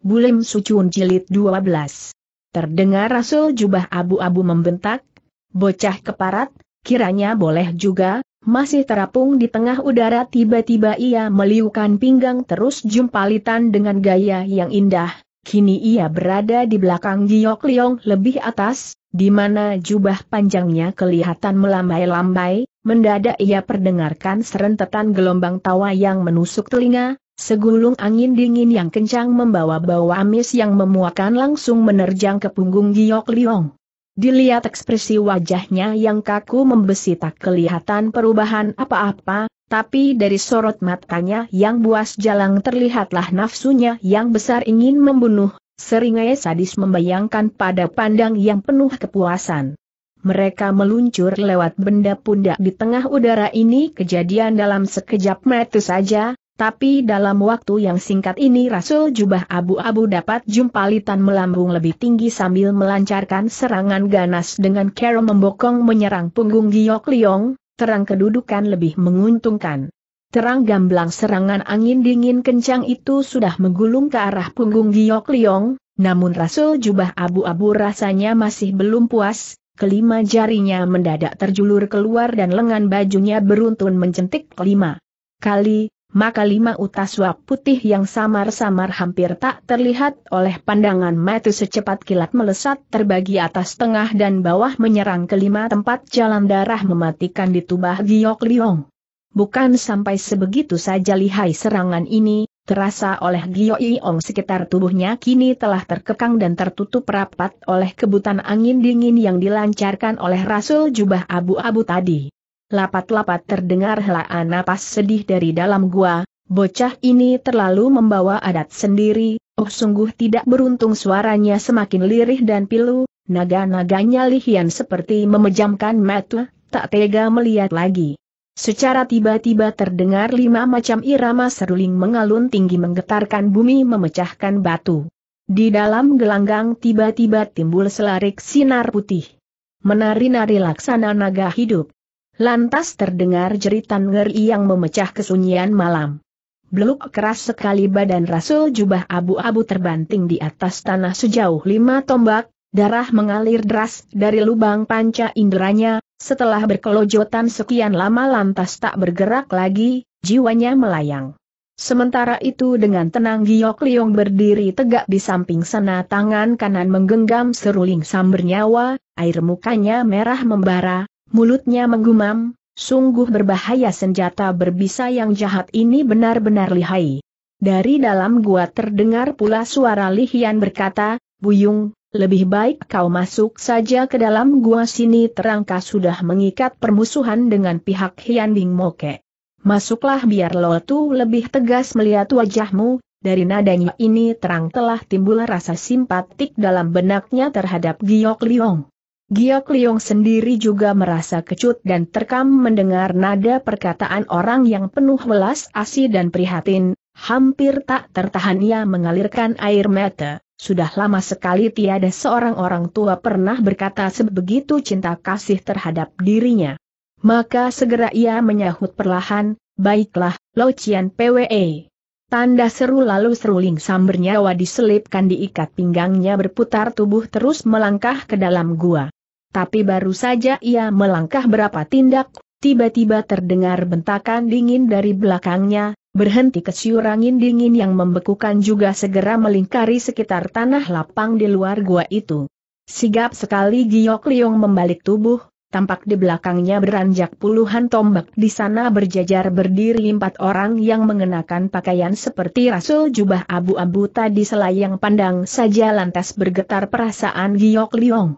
Bulim Sucun Jilid 12. Terdengar Rasul Jubah Abu-Abu membentak, bocah keparat, kiranya boleh juga, masih terapung di tengah udara tiba-tiba ia meliukan pinggang terus jumpalitan dengan gaya yang indah, kini ia berada di belakang Giok Liong lebih atas, di mana jubah panjangnya kelihatan melambai-lambai, mendadak ia perdengarkan serentetan gelombang tawa yang menusuk telinga, Segulung angin dingin yang kencang membawa-bawa amis yang memuakan langsung menerjang ke punggung Giok Liong. Dilihat ekspresi wajahnya yang kaku membesi tak kelihatan perubahan apa-apa, tapi dari sorot matanya yang buas jalang terlihatlah nafsunya yang besar ingin membunuh, seringai sadis membayangkan pada pandang yang penuh kepuasan. Mereka meluncur lewat benda pundak di tengah udara ini kejadian dalam sekejap mata saja, tapi dalam waktu yang singkat ini Rasul Jubah Abu-Abu dapat jumpa Litan melambung lebih tinggi sambil melancarkan serangan ganas dengan cara membokong menyerang punggung Giok Liong, terang kedudukan lebih menguntungkan. Terang gamblang serangan angin dingin kencang itu sudah menggulung ke arah punggung Giok Liong, namun Rasul Jubah Abu-Abu rasanya masih belum puas, kelima jarinya mendadak terjulur keluar dan lengan bajunya beruntun mencentik kelima kali, maka lima utas uap putih yang samar-samar hampir tak terlihat oleh pandangan mata secepat kilat melesat terbagi atas tengah dan bawah menyerang kelima tempat jalan darah mematikan di tubuh Giok Liong. Bukan sampai sebegitu saja lihai serangan ini, terasa oleh Giok Liong sekitar tubuhnya kini telah terkekang dan tertutup rapat oleh kebutan angin dingin yang dilancarkan oleh Rasul Jubah Abu-Abu tadi. Lapat-lapat terdengar helaan napas sedih dari dalam gua, bocah ini terlalu membawa adat sendiri, oh sungguh tidak beruntung suaranya semakin lirih dan pilu, naga-naganya lihian seperti memejamkan mata, tak tega melihat lagi. Secara tiba-tiba terdengar lima macam irama seruling mengalun tinggi menggetarkan bumi memecahkan batu. Di dalam gelanggang tiba-tiba timbul selarik sinar putih. Menari-nari laksana naga hidup. Lantas terdengar jeritan ngeri yang memecah kesunyian malam. Beluk keras sekali badan Rasul jubah abu-abu terbanting di atas tanah sejauh lima tombak, darah mengalir deras dari lubang panca inderanya, setelah berkelojotan sekian lama lantas tak bergerak lagi, jiwanya melayang. Sementara itu dengan tenang Giok Liong berdiri tegak di samping sana tangan kanan menggenggam seruling samber nyawa, air mukanya merah membara, mulutnya menggumam, sungguh berbahaya senjata berbisa yang jahat ini benar-benar lihai. Dari dalam gua terdengar pula suara Lihian berkata, Buyung, lebih baik kau masuk saja ke dalam gua sini terangka sudah mengikat permusuhan dengan pihak Hian Ding Moke. Masuklah biar Lo Tu lebih tegas melihat wajahmu, dari nadanya ini terang telah timbul rasa simpatik dalam benaknya terhadap Giok Liong. Giok Liong sendiri juga merasa kecut dan terkam mendengar nada perkataan orang yang penuh welas asih dan prihatin, hampir tak tertahan ia mengalirkan air mata. Sudah lama sekali tiada seorang orang tua pernah berkata sebegitu cinta kasih terhadap dirinya. Maka segera ia menyahut perlahan, baiklah, Lo Cian PWE. Tanda seru lalu seruling sambernya diselipkan diikat pinggangnya berputar tubuh terus melangkah ke dalam gua. Tapi baru saja ia melangkah berapa tindak, tiba-tiba terdengar bentakan dingin dari belakangnya, berhenti kesiurangin dingin yang membekukan juga segera melingkari sekitar tanah lapang di luar gua itu. Sigap sekali Giok Liong membalik tubuh, tampak di belakangnya beranjak puluhan tombak di sana berjajar berdiri empat orang yang mengenakan pakaian seperti rasul jubah abu-abu tadi selayang pandang saja lantas bergetar perasaan Giok Liong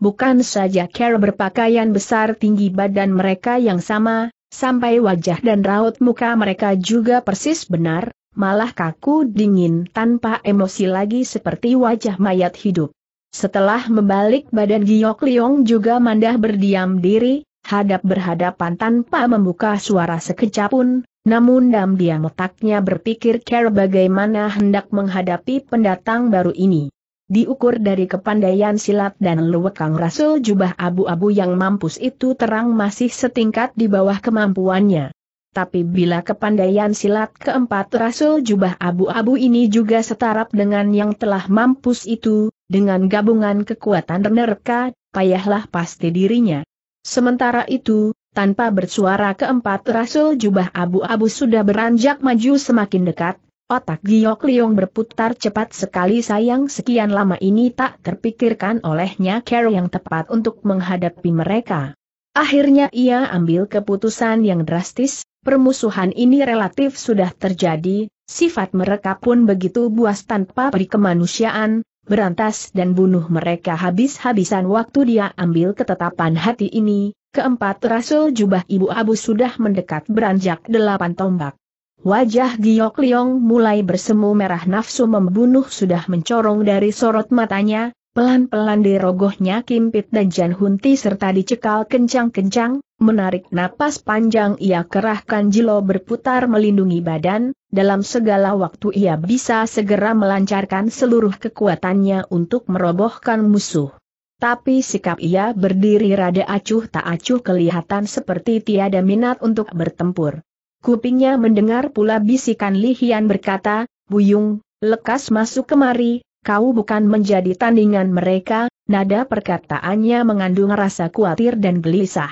bukan saja Carol berpakaian besar tinggi badan mereka yang sama, sampai wajah dan raut muka mereka juga persis benar, malah kaku dingin tanpa emosi lagi seperti wajah mayat hidup. Setelah membalik badan Giok Liong juga mandah berdiam diri, hadap berhadapan tanpa membuka suara sekejap pun, namun dam diam otaknya berpikir Carol bagaimana hendak menghadapi pendatang baru ini. Diukur dari kepandaian silat dan lewekang rasul jubah abu-abu yang mampus itu terang masih setingkat di bawah kemampuannya. Tapi bila kepandaian silat keempat rasul jubah abu-abu ini juga setarap dengan yang telah mampus itu, dengan gabungan kekuatan nerka, payahlah pasti dirinya. Sementara itu, tanpa bersuara keempat rasul jubah abu-abu sudah beranjak maju semakin dekat, Otak Giok Liong berputar cepat sekali sayang sekian lama ini tak terpikirkan olehnya cara yang tepat untuk menghadapi mereka. Akhirnya ia ambil keputusan yang drastis, permusuhan ini relatif sudah terjadi, sifat mereka pun begitu buas tanpa perikemanusiaan, berantas dan bunuh mereka habis-habisan waktu dia ambil ketetapan hati ini, keempat Rasul Jubah Ibu Abu sudah mendekat beranjak delapan tombak. Wajah Giok Liong mulai bersemu merah nafsu membunuh sudah mencorong dari sorot matanya, pelan-pelan dirogohnya Kim Kimpit dan Jan Hunti serta dicekal kencang-kencang, menarik napas panjang ia kerahkan jilo berputar melindungi badan, dalam segala waktu ia bisa segera melancarkan seluruh kekuatannya untuk merobohkan musuh. Tapi sikap ia berdiri rada acuh tak acuh kelihatan seperti tiada minat untuk bertempur. Kupingnya mendengar pula bisikan Li Hian berkata, Buyung, lekas masuk kemari, kau bukan menjadi tandingan mereka, nada perkataannya mengandung rasa khawatir dan gelisah.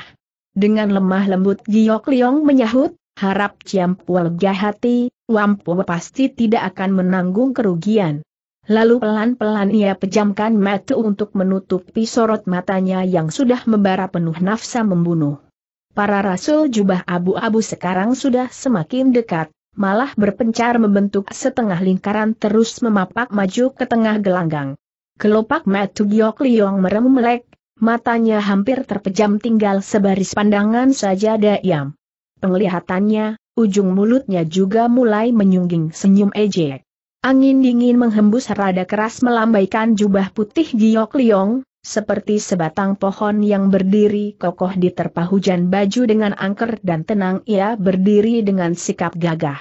Dengan lemah lembut Giok Liong menyahut, harap Ciampuel Gahati, Wampu pasti tidak akan menanggung kerugian. Lalu pelan-pelan ia pejamkan mata untuk menutupi sorot matanya yang sudah membara penuh nafsa membunuh. Para rasul jubah abu-abu sekarang sudah semakin dekat, malah berpencar membentuk setengah lingkaran terus memapak maju ke tengah gelanggang. Kelopak Matu Giok Liong merem melek, matanya hampir terpejam tinggal sebaris pandangan saja daiam. Penglihatannya, ujung mulutnya juga mulai menyungging senyum ejek. Angin dingin menghembus rada keras melambaikan jubah putih Giok Liong, seperti sebatang pohon yang berdiri kokoh di terpa hujan baju dengan angker dan tenang ia berdiri dengan sikap gagah.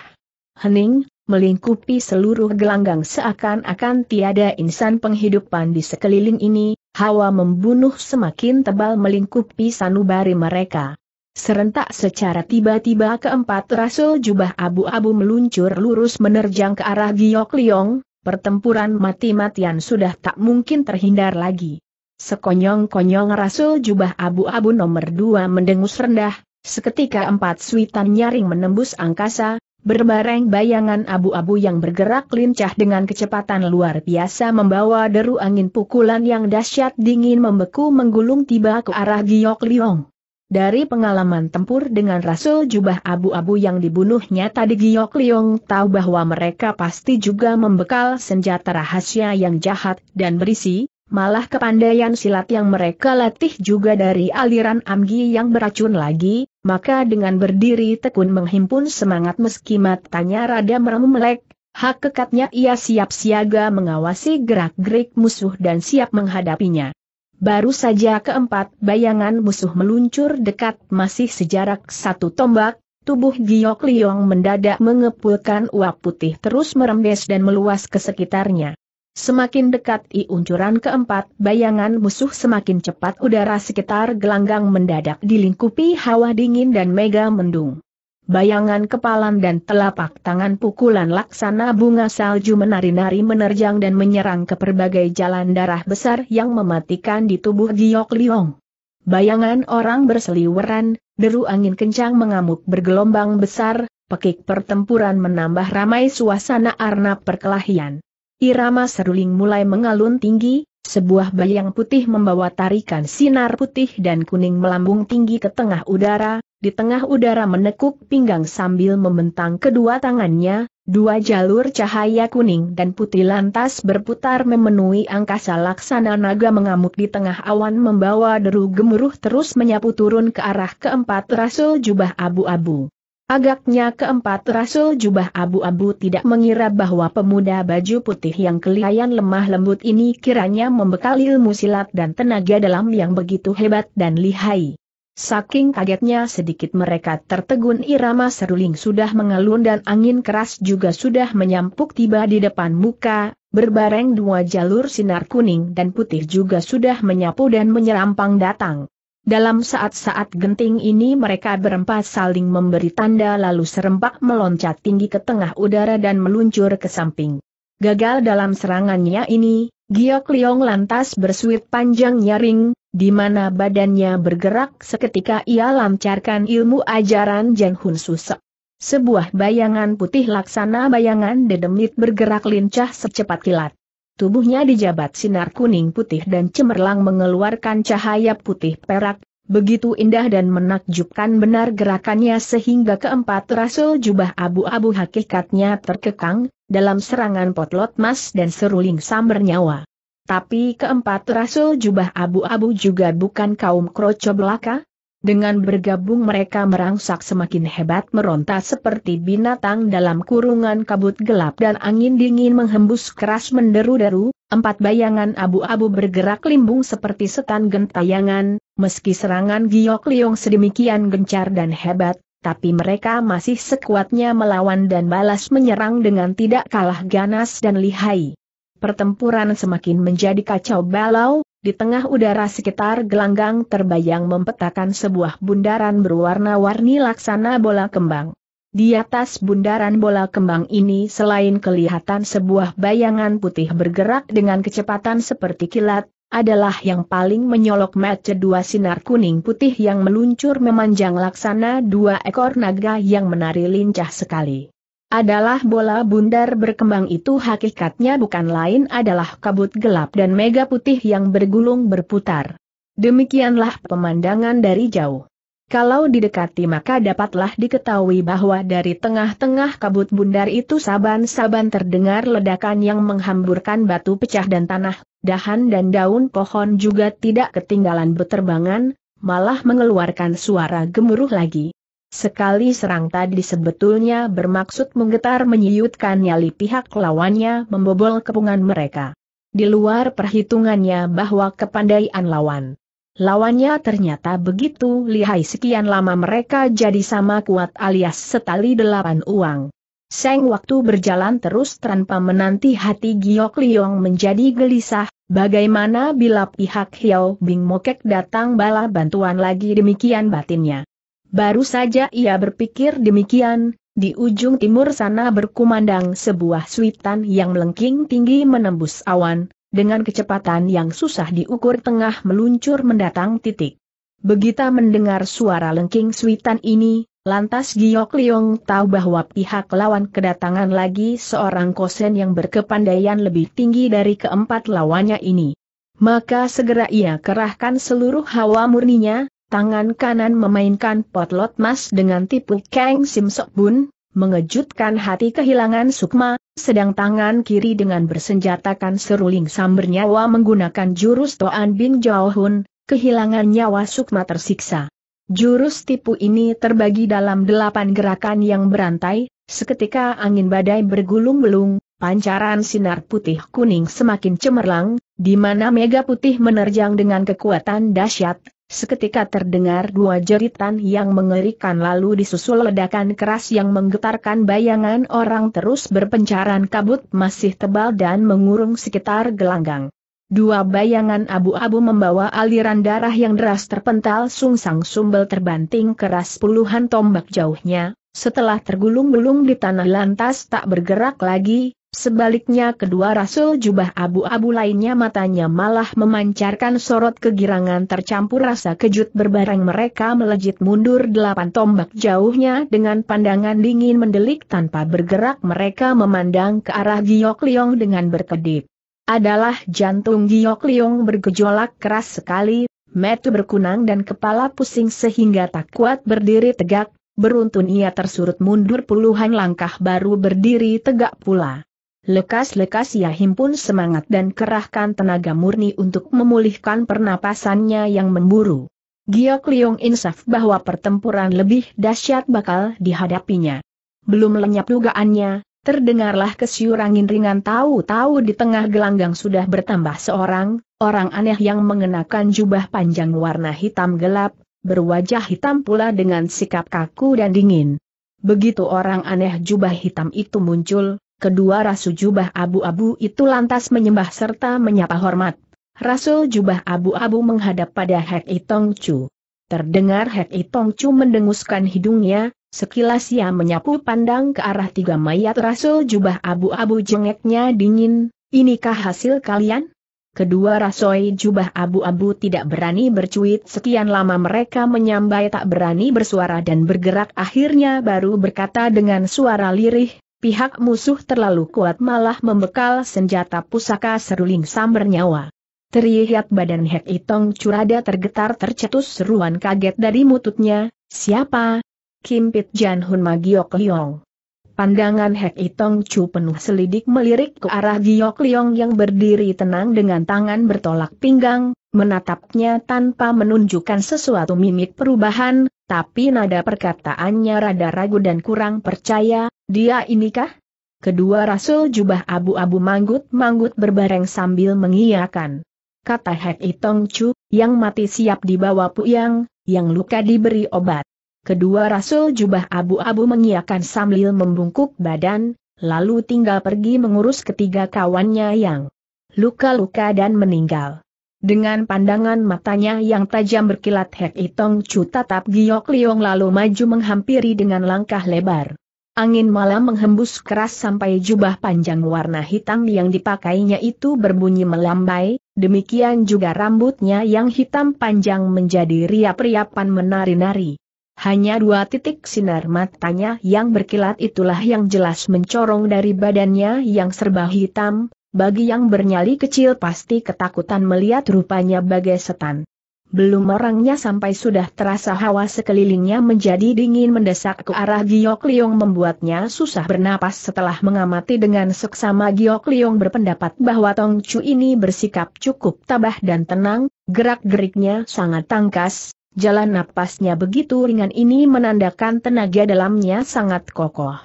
Hening, melingkupi seluruh gelanggang seakan-akan tiada insan penghidupan di sekeliling ini, hawa membunuh semakin tebal melingkupi sanubari mereka. Serentak secara tiba-tiba keempat rasul jubah abu-abu meluncur lurus menerjang ke arah Giok Liong, pertempuran mati-matian sudah tak mungkin terhindar lagi. Sekonyong-konyong Rasul Jubah Abu-Abu nomor dua mendengus rendah, seketika empat suitan nyaring menembus angkasa, berbareng bayangan abu-abu yang bergerak lincah dengan kecepatan luar biasa membawa deru angin pukulan yang dahsyat dingin membeku menggulung tiba ke arah Giok Liong. Dari pengalaman tempur dengan Rasul Jubah Abu-Abu yang dibunuhnya tadi Giok Liong tahu bahwa mereka pasti juga membekal senjata rahasia yang jahat dan berisi, malah kepandaian silat yang mereka latih juga dari aliran amgi yang beracun lagi, maka dengan berdiri tekun menghimpun semangat meski matanya rada merem melek, hak kekatnya ia siap siaga mengawasi gerak-gerik musuh dan siap menghadapinya. Baru saja keempat bayangan musuh meluncur dekat masih sejarak satu tombak, tubuh Giok Liong mendadak mengepulkan uap putih terus merembes dan meluas ke sekitarnya. Semakin dekat i uncuran keempat, bayangan musuh semakin cepat udara sekitar gelanggang mendadak dilingkupi hawa dingin dan mega mendung. Bayangan kepalan dan telapak tangan pukulan laksana bunga salju menari-nari menerjang dan menyerang ke berbagai jalan darah besar yang mematikan di tubuh Giok Liong. Bayangan orang berseliweran, deru angin kencang mengamuk bergelombang besar, pekik pertempuran menambah ramai suasana arna perkelahian. Irama seruling mulai mengalun tinggi, sebuah bayang putih membawa tarikan sinar putih dan kuning melambung tinggi ke tengah udara, di tengah udara menekuk pinggang sambil membentang kedua tangannya, dua jalur cahaya kuning dan putih lantas berputar memenuhi angkasa laksana naga mengamuk di tengah awan membawa deru gemuruh terus menyapu turun ke arah keempat rasul jubah abu-abu. Agaknya keempat Rasul Jubah Abu-Abu tidak mengira bahwa pemuda baju putih yang kelihayan lemah lembut ini kiranya membekali ilmu silat dan tenaga dalam yang begitu hebat dan lihai. Saking kagetnya sedikit mereka tertegun irama seruling sudah mengalun dan angin keras juga sudah menyampuk tiba di depan muka, berbareng dua jalur sinar kuning dan putih juga sudah menyapu dan menyerampang datang. Dalam saat-saat genting ini mereka berempat saling memberi tanda lalu serempak meloncat tinggi ke tengah udara dan meluncur ke samping. Gagal dalam serangannya ini, Giok Liong lantas bersuit panjang nyaring, di mana badannya bergerak seketika ia lancarkan ilmu ajaran Jang Hun Susek. Sebuah bayangan putih laksana bayangan dedemit bergerak lincah secepat kilat. Tubuhnya dijabat sinar kuning putih dan cemerlang mengeluarkan cahaya putih perak, begitu indah dan menakjubkan benar gerakannya sehingga keempat rasul jubah abu-abu hakikatnya terkekang, dalam serangan potlot mas dan seruling samber nyawa. Tapi keempat rasul jubah abu-abu juga bukan kaum kroco belaka, dengan bergabung mereka merangsak semakin hebat meronta seperti binatang dalam kurungan kabut gelap dan angin dingin menghembus keras menderu-deru, empat bayangan abu-abu bergerak limbung seperti setan gentayangan, meski serangan Giok Liong sedemikian gencar dan hebat, tapi mereka masih sekuatnya melawan dan balas menyerang dengan tidak kalah ganas dan lihai. Pertempuran semakin menjadi kacau balau, di tengah udara sekitar gelanggang terbayang mempetakan sebuah bundaran berwarna-warni laksana bola kembang. Di atas bundaran bola kembang ini selain kelihatan sebuah bayangan putih bergerak dengan kecepatan seperti kilat, adalah yang paling menyolok mata dua sinar kuning putih yang meluncur memanjang laksana dua ekor naga yang menari lincah sekali adalah bola bundar berkembang itu hakikatnya bukan lain adalah kabut gelap dan mega putih yang bergulung berputar. Demikianlah pemandangan dari jauh. Kalau didekati maka dapatlah diketahui bahwa dari tengah-tengah kabut bundar itu saban-saban terdengar ledakan yang menghamburkan batu pecah dan tanah, dahan dan daun pohon juga tidak ketinggalan beterbangan, malah mengeluarkan suara gemuruh lagi. Sekali serang tadi sebetulnya bermaksud menggetar menyiutkan nyali pihak lawannya membobol kepungan mereka. Di luar perhitungannya bahwa kepandaian lawan. Lawannya ternyata begitu lihai sekian lama mereka jadi sama kuat alias setali delapan uang. Seng waktu berjalan terus tanpa menanti hati Giok Liong menjadi gelisah, bagaimana bila pihak Hiao Bing Mokek datang bala bantuan lagi demikian batinnya. Baru saja ia berpikir demikian, di ujung timur sana berkumandang sebuah suitan yang melengking tinggi menembus awan, dengan kecepatan yang susah diukur tengah meluncur mendatang titik. Begitu mendengar suara lengking suitan ini, lantas Giok Liong tahu bahwa pihak lawan kedatangan lagi seorang kosen yang berkepandaian lebih tinggi dari keempat lawannya ini. Maka segera ia kerahkan seluruh hawa murninya, tangan kanan memainkan potlot mas dengan tipu Kang Sim Sok Bun, mengejutkan hati kehilangan sukma, sedang tangan kiri dengan bersenjatakan seruling samber nyawa menggunakan jurus Toan Bin jauhun. Hun, kehilangan nyawa sukma tersiksa. Jurus tipu ini terbagi dalam delapan gerakan yang berantai, seketika angin badai bergulung gulung pancaran sinar putih kuning semakin cemerlang, di mana mega putih menerjang dengan kekuatan dahsyat, Seketika terdengar dua jeritan yang mengerikan lalu disusul ledakan keras yang menggetarkan bayangan orang terus berpencaran kabut masih tebal dan mengurung sekitar gelanggang. Dua bayangan abu-abu membawa aliran darah yang deras terpental sungsang sumbel terbanting keras puluhan tombak jauhnya, setelah tergulung-gulung di tanah lantas tak bergerak lagi, Sebaliknya kedua rasul jubah abu-abu lainnya matanya malah memancarkan sorot kegirangan tercampur rasa kejut berbareng mereka melejit mundur delapan tombak jauhnya dengan pandangan dingin mendelik tanpa bergerak mereka memandang ke arah Giok Liong dengan berkedip. Adalah jantung Giok Liong bergejolak keras sekali, metu berkunang dan kepala pusing sehingga tak kuat berdiri tegak, beruntun ia tersurut mundur puluhan langkah baru berdiri tegak pula. Lekas-lekas ia ya, himpun semangat dan kerahkan tenaga murni untuk memulihkan pernapasannya yang memburu. Giok Liong insaf bahwa pertempuran lebih dahsyat bakal dihadapinya. Belum lenyap dugaannya, terdengarlah kesiur ringan tahu-tahu di tengah gelanggang sudah bertambah seorang, orang aneh yang mengenakan jubah panjang warna hitam gelap, berwajah hitam pula dengan sikap kaku dan dingin. Begitu orang aneh jubah hitam itu muncul, kedua rasul jubah abu-abu itu lantas menyembah serta menyapa hormat. Rasul jubah abu-abu menghadap pada Hek Itong Chu. Terdengar Hek Itong Chu mendenguskan hidungnya, sekilas ia menyapu pandang ke arah tiga mayat rasul jubah abu-abu jengeknya dingin, inikah hasil kalian? Kedua rasoi jubah abu-abu tidak berani bercuit sekian lama mereka menyambai tak berani bersuara dan bergerak akhirnya baru berkata dengan suara lirih, pihak musuh terlalu kuat malah membekal senjata pusaka seruling samber nyawa. Teriak badan Hek Itong Curada tergetar tercetus seruan kaget dari mututnya, siapa? Kim Pit Jan Hun Magiok Liong. Pandangan Hek Itong Chu penuh selidik melirik ke arah Giok Liong yang berdiri tenang dengan tangan bertolak pinggang, menatapnya tanpa menunjukkan sesuatu mimik perubahan, tapi nada perkataannya rada ragu dan kurang percaya, dia inikah? Kedua rasul jubah abu-abu manggut-manggut berbareng sambil mengiyakan. Kata Hek Itong Chu, yang mati siap dibawa puyang, yang luka diberi obat. Kedua rasul jubah abu-abu mengiakan sambil membungkuk badan, lalu tinggal pergi mengurus ketiga kawannya yang luka-luka dan meninggal. Dengan pandangan matanya yang tajam berkilat Hek Itong Chu tatap Giok Liong lalu maju menghampiri dengan langkah lebar. Angin malam menghembus keras sampai jubah panjang warna hitam yang dipakainya itu berbunyi melambai, demikian juga rambutnya yang hitam panjang menjadi riap-riapan menari-nari. Hanya dua titik sinar matanya yang berkilat itulah yang jelas mencorong dari badannya yang serba hitam, bagi yang bernyali kecil pasti ketakutan melihat rupanya bagai setan. Belum orangnya sampai sudah terasa hawa sekelilingnya menjadi dingin mendesak ke arah Giok Liong membuatnya susah bernapas setelah mengamati dengan seksama Giok Liong berpendapat bahwa Tong Chu ini bersikap cukup tabah dan tenang, gerak-geriknya sangat tangkas, Jalan napasnya begitu ringan ini menandakan tenaga dalamnya sangat kokoh.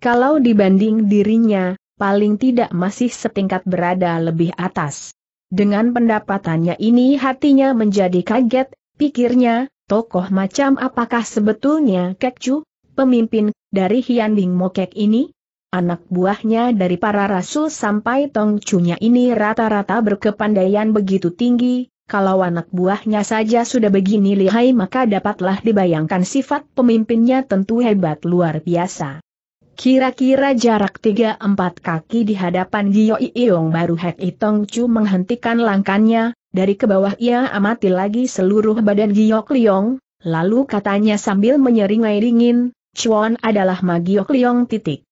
Kalau dibanding dirinya, paling tidak masih setingkat berada lebih atas. Dengan pendapatannya ini hatinya menjadi kaget, pikirnya, tokoh macam apakah sebetulnya Kekcu, pemimpin dari Hian Mokek ini? Anak buahnya dari para rasul sampai Tongcunya ini rata-rata berkepandaian begitu tinggi, kalau anak buahnya saja sudah begini lihai maka dapatlah dibayangkan sifat pemimpinnya tentu hebat luar biasa. Kira-kira jarak 3-4 kaki di hadapan Gio Iyong baru Hek Itong Chu menghentikan langkahnya, dari ke bawah ia amati lagi seluruh badan Gio Kliong, lalu katanya sambil menyeringai dingin, Chuan adalah Magio Kliong titik.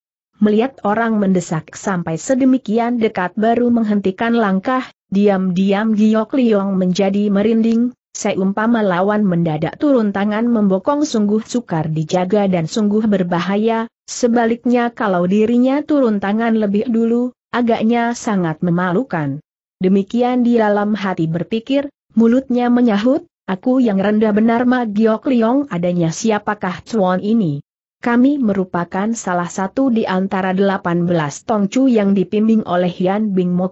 Melihat orang mendesak sampai sedemikian dekat baru menghentikan langkah, Diam-diam Giok Liong menjadi merinding, seumpama lawan mendadak turun tangan membokong sungguh sukar dijaga dan sungguh berbahaya, sebaliknya kalau dirinya turun tangan lebih dulu, agaknya sangat memalukan. Demikian di dalam hati berpikir, mulutnya menyahut, aku yang rendah benar Ma Giok Liong adanya siapakah cuan ini. Kami merupakan salah satu di antara 18 tongcu yang dipimbing oleh Yan Bing Mo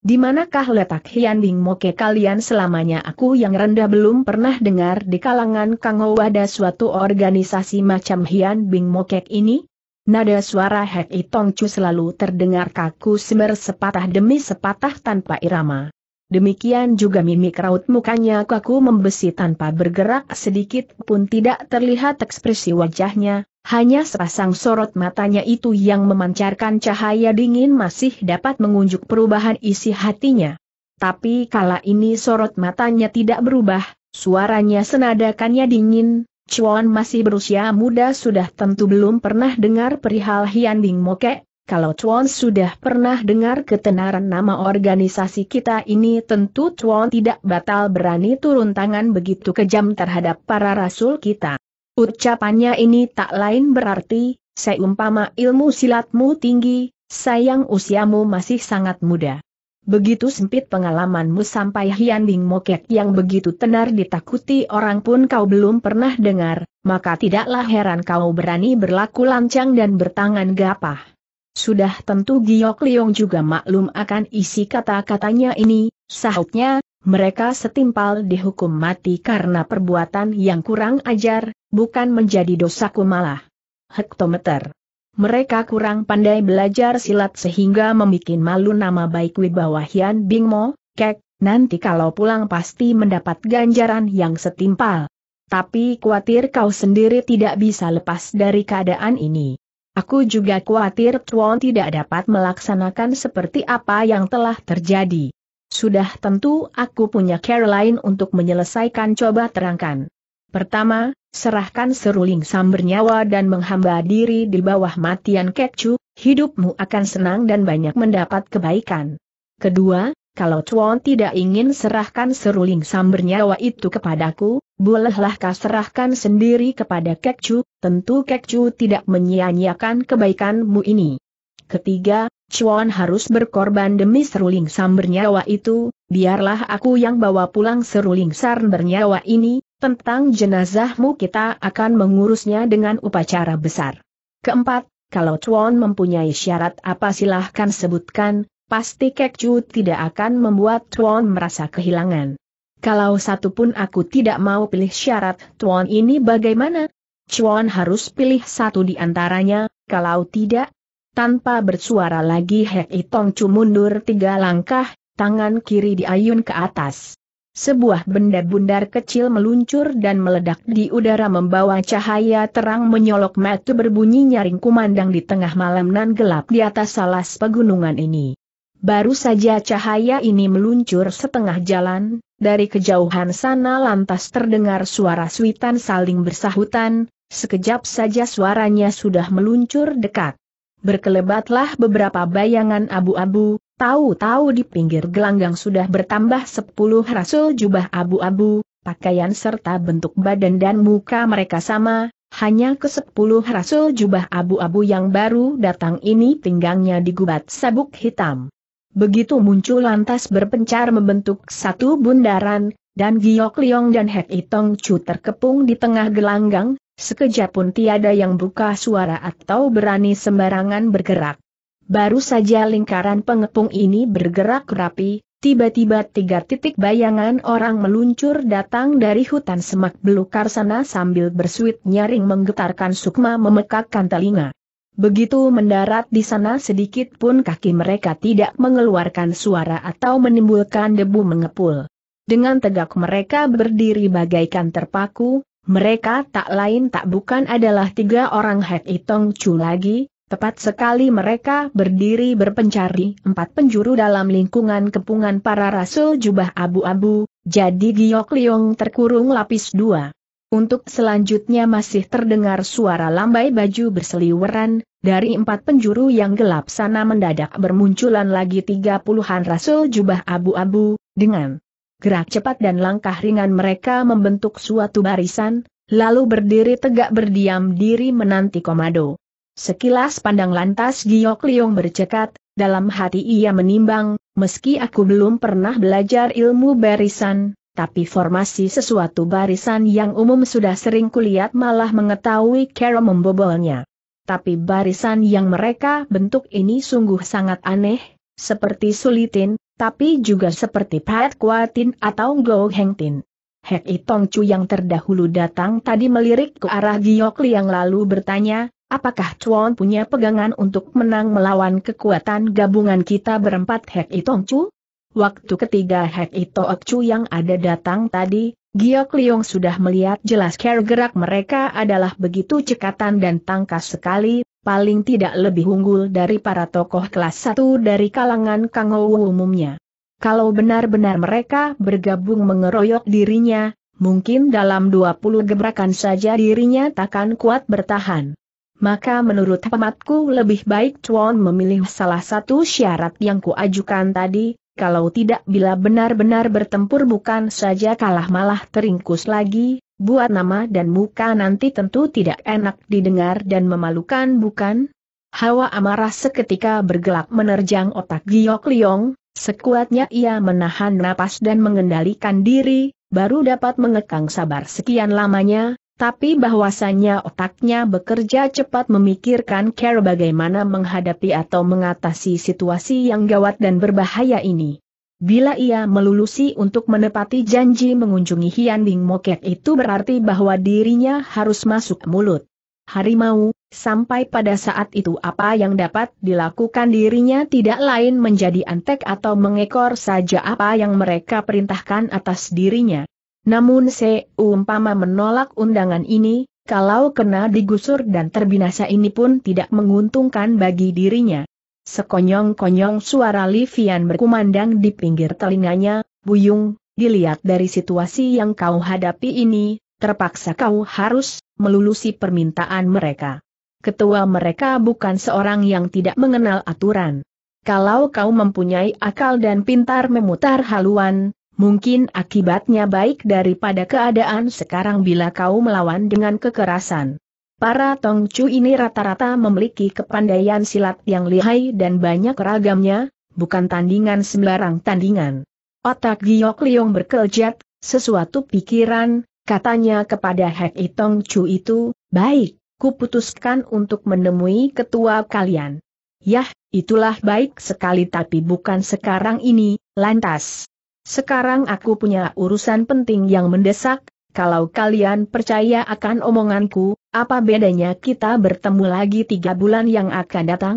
di manakah letak Hian Bing Moke kalian selamanya aku yang rendah belum pernah dengar di kalangan Kango ada suatu organisasi macam Hian Bing Moke ini? Nada suara Hek Itong Chu selalu terdengar kaku semer sepatah demi sepatah tanpa irama. Demikian juga mimik raut mukanya kaku membesi tanpa bergerak sedikit pun tidak terlihat ekspresi wajahnya, hanya sepasang sorot matanya itu yang memancarkan cahaya dingin masih dapat mengunjuk perubahan isi hatinya. Tapi kala ini sorot matanya tidak berubah, suaranya senadakannya dingin, Chuan masih berusia muda sudah tentu belum pernah dengar perihal Hian Bing Moke, kalau Chuan sudah pernah dengar ketenaran nama organisasi kita ini tentu Chuan tidak batal berani turun tangan begitu kejam terhadap para rasul kita. Ucapannya ini tak lain berarti, seumpama ilmu silatmu tinggi, sayang usiamu masih sangat muda. Begitu sempit pengalamanmu sampai Hian Ding Mokek yang begitu tenar ditakuti orang pun kau belum pernah dengar, maka tidaklah heran kau berani berlaku lancang dan bertangan gapah. Sudah tentu Giok Leong juga maklum akan isi kata-katanya ini, sahutnya, mereka setimpal dihukum mati karena perbuatan yang kurang ajar, bukan menjadi dosaku malah. Hektometer. Mereka kurang pandai belajar silat sehingga membuat malu nama baik Wibawa Hian Bingmo, Kek, nanti kalau pulang pasti mendapat ganjaran yang setimpal. Tapi khawatir kau sendiri tidak bisa lepas dari keadaan ini. Aku juga khawatir Tuan tidak dapat melaksanakan seperti apa yang telah terjadi. Sudah tentu aku punya Caroline untuk menyelesaikan coba terangkan. Pertama, serahkan seruling sam bernyawa dan menghamba diri di bawah matian Kekcu, hidupmu akan senang dan banyak mendapat kebaikan. Kedua, kalau Chuan tidak ingin serahkan seruling sam bernyawa itu kepadaku, bolehlah kau serahkan sendiri kepada Kekcu, tentu Kekcu tidak menyia-nyiakan kebaikanmu ini. Ketiga, Chuan harus berkorban demi seruling sam bernyawa itu, biarlah aku yang bawa pulang seruling Sarn bernyawa ini, tentang jenazahmu kita akan mengurusnya dengan upacara besar. Keempat, kalau Chuan mempunyai syarat apa silahkan sebutkan, pasti kek Chu tidak akan membuat Chuan merasa kehilangan. Kalau satu pun aku tidak mau pilih syarat Chuan ini bagaimana? Chuan harus pilih satu di antaranya, kalau tidak, tanpa bersuara lagi Hek Itong mundur tiga langkah, tangan kiri diayun ke atas. Sebuah benda bundar kecil meluncur dan meledak di udara membawa cahaya terang menyolok mata berbunyi nyaring kumandang di tengah malam nan gelap di atas salas pegunungan ini. Baru saja cahaya ini meluncur setengah jalan, dari kejauhan sana lantas terdengar suara suitan saling bersahutan, sekejap saja suaranya sudah meluncur dekat berkelebatlah beberapa bayangan abu-abu, tahu-tahu di pinggir gelanggang sudah bertambah sepuluh rasul jubah abu-abu, pakaian serta bentuk badan dan muka mereka sama, hanya ke sepuluh rasul jubah abu-abu yang baru datang ini pinggangnya digubat sabuk hitam. Begitu muncul lantas berpencar membentuk satu bundaran, dan Giok Liong dan Hek Itong Chu terkepung di tengah gelanggang, Sekejap pun tiada yang buka suara atau berani sembarangan bergerak. Baru saja lingkaran pengepung ini bergerak rapi, tiba-tiba tiga titik bayangan orang meluncur datang dari hutan semak belukar sana sambil bersuit nyaring menggetarkan sukma memekakkan telinga. Begitu mendarat di sana sedikit pun kaki mereka tidak mengeluarkan suara atau menimbulkan debu mengepul. Dengan tegak mereka berdiri bagaikan terpaku, mereka tak lain tak bukan adalah tiga orang Het Itong Chu lagi, tepat sekali mereka berdiri berpencar di empat penjuru dalam lingkungan kepungan para rasul jubah abu-abu, jadi Giok Liong terkurung lapis dua. Untuk selanjutnya masih terdengar suara lambai baju berseliweran, dari empat penjuru yang gelap sana mendadak bermunculan lagi tiga puluhan rasul jubah abu-abu, dengan Gerak cepat dan langkah ringan mereka membentuk suatu barisan, lalu berdiri tegak berdiam diri menanti komando. Sekilas pandang lantas Giok Liong bercekat, dalam hati ia menimbang, meski aku belum pernah belajar ilmu barisan, tapi formasi sesuatu barisan yang umum sudah sering kulihat malah mengetahui cara membobolnya. Tapi barisan yang mereka bentuk ini sungguh sangat aneh, seperti sulitin, tapi juga seperti Pat Kuatin atau Go Heng Tin. Hek Itong Chu yang terdahulu datang tadi melirik ke arah Giok Liang lalu bertanya, apakah Chuan punya pegangan untuk menang melawan kekuatan gabungan kita berempat Hek Itong Chu? Waktu ketiga Hek Itong Chu yang ada datang tadi, Giok Liang sudah melihat jelas care gerak mereka adalah begitu cekatan dan tangkas sekali, paling tidak lebih unggul dari para tokoh kelas satu dari kalangan Kang Ouw umumnya. Kalau benar-benar mereka bergabung mengeroyok dirinya, mungkin dalam 20 gebrakan saja dirinya takkan kuat bertahan. Maka menurut hematku lebih baik Chuan memilih salah satu syarat yang kuajukan tadi, kalau tidak bila benar-benar bertempur bukan saja kalah malah teringkus lagi, buat nama dan muka nanti tentu tidak enak didengar dan memalukan bukan? Hawa amarah seketika bergelak menerjang otak Giok Liong, sekuatnya ia menahan napas dan mengendalikan diri, baru dapat mengekang sabar sekian lamanya, tapi bahwasannya otaknya bekerja cepat memikirkan care bagaimana menghadapi atau mengatasi situasi yang gawat dan berbahaya ini. Bila ia melulusi untuk menepati janji mengunjungi Hian Ding itu berarti bahwa dirinya harus masuk mulut. Harimau, sampai pada saat itu apa yang dapat dilakukan dirinya tidak lain menjadi antek atau mengekor saja apa yang mereka perintahkan atas dirinya. Namun seumpama menolak undangan ini, kalau kena digusur dan terbinasa ini pun tidak menguntungkan bagi dirinya. Sekonyong-konyong suara Livian berkumandang di pinggir telinganya, Buyung, dilihat dari situasi yang kau hadapi ini, terpaksa kau harus melulusi permintaan mereka. Ketua mereka bukan seorang yang tidak mengenal aturan. Kalau kau mempunyai akal dan pintar memutar haluan, mungkin akibatnya baik daripada keadaan sekarang bila kau melawan dengan kekerasan. Para Tongcu ini rata-rata memiliki kepandaian silat yang lihai dan banyak ragamnya, bukan tandingan sembarang tandingan. Otak Giok Liong berkeljat, sesuatu pikiran, katanya kepada Hek Itong Chu itu, baik, kuputuskan untuk menemui ketua kalian. Yah, itulah baik sekali tapi bukan sekarang ini, lantas. Sekarang aku punya urusan penting yang mendesak, kalau kalian percaya akan omonganku, apa bedanya kita bertemu lagi tiga bulan yang akan datang?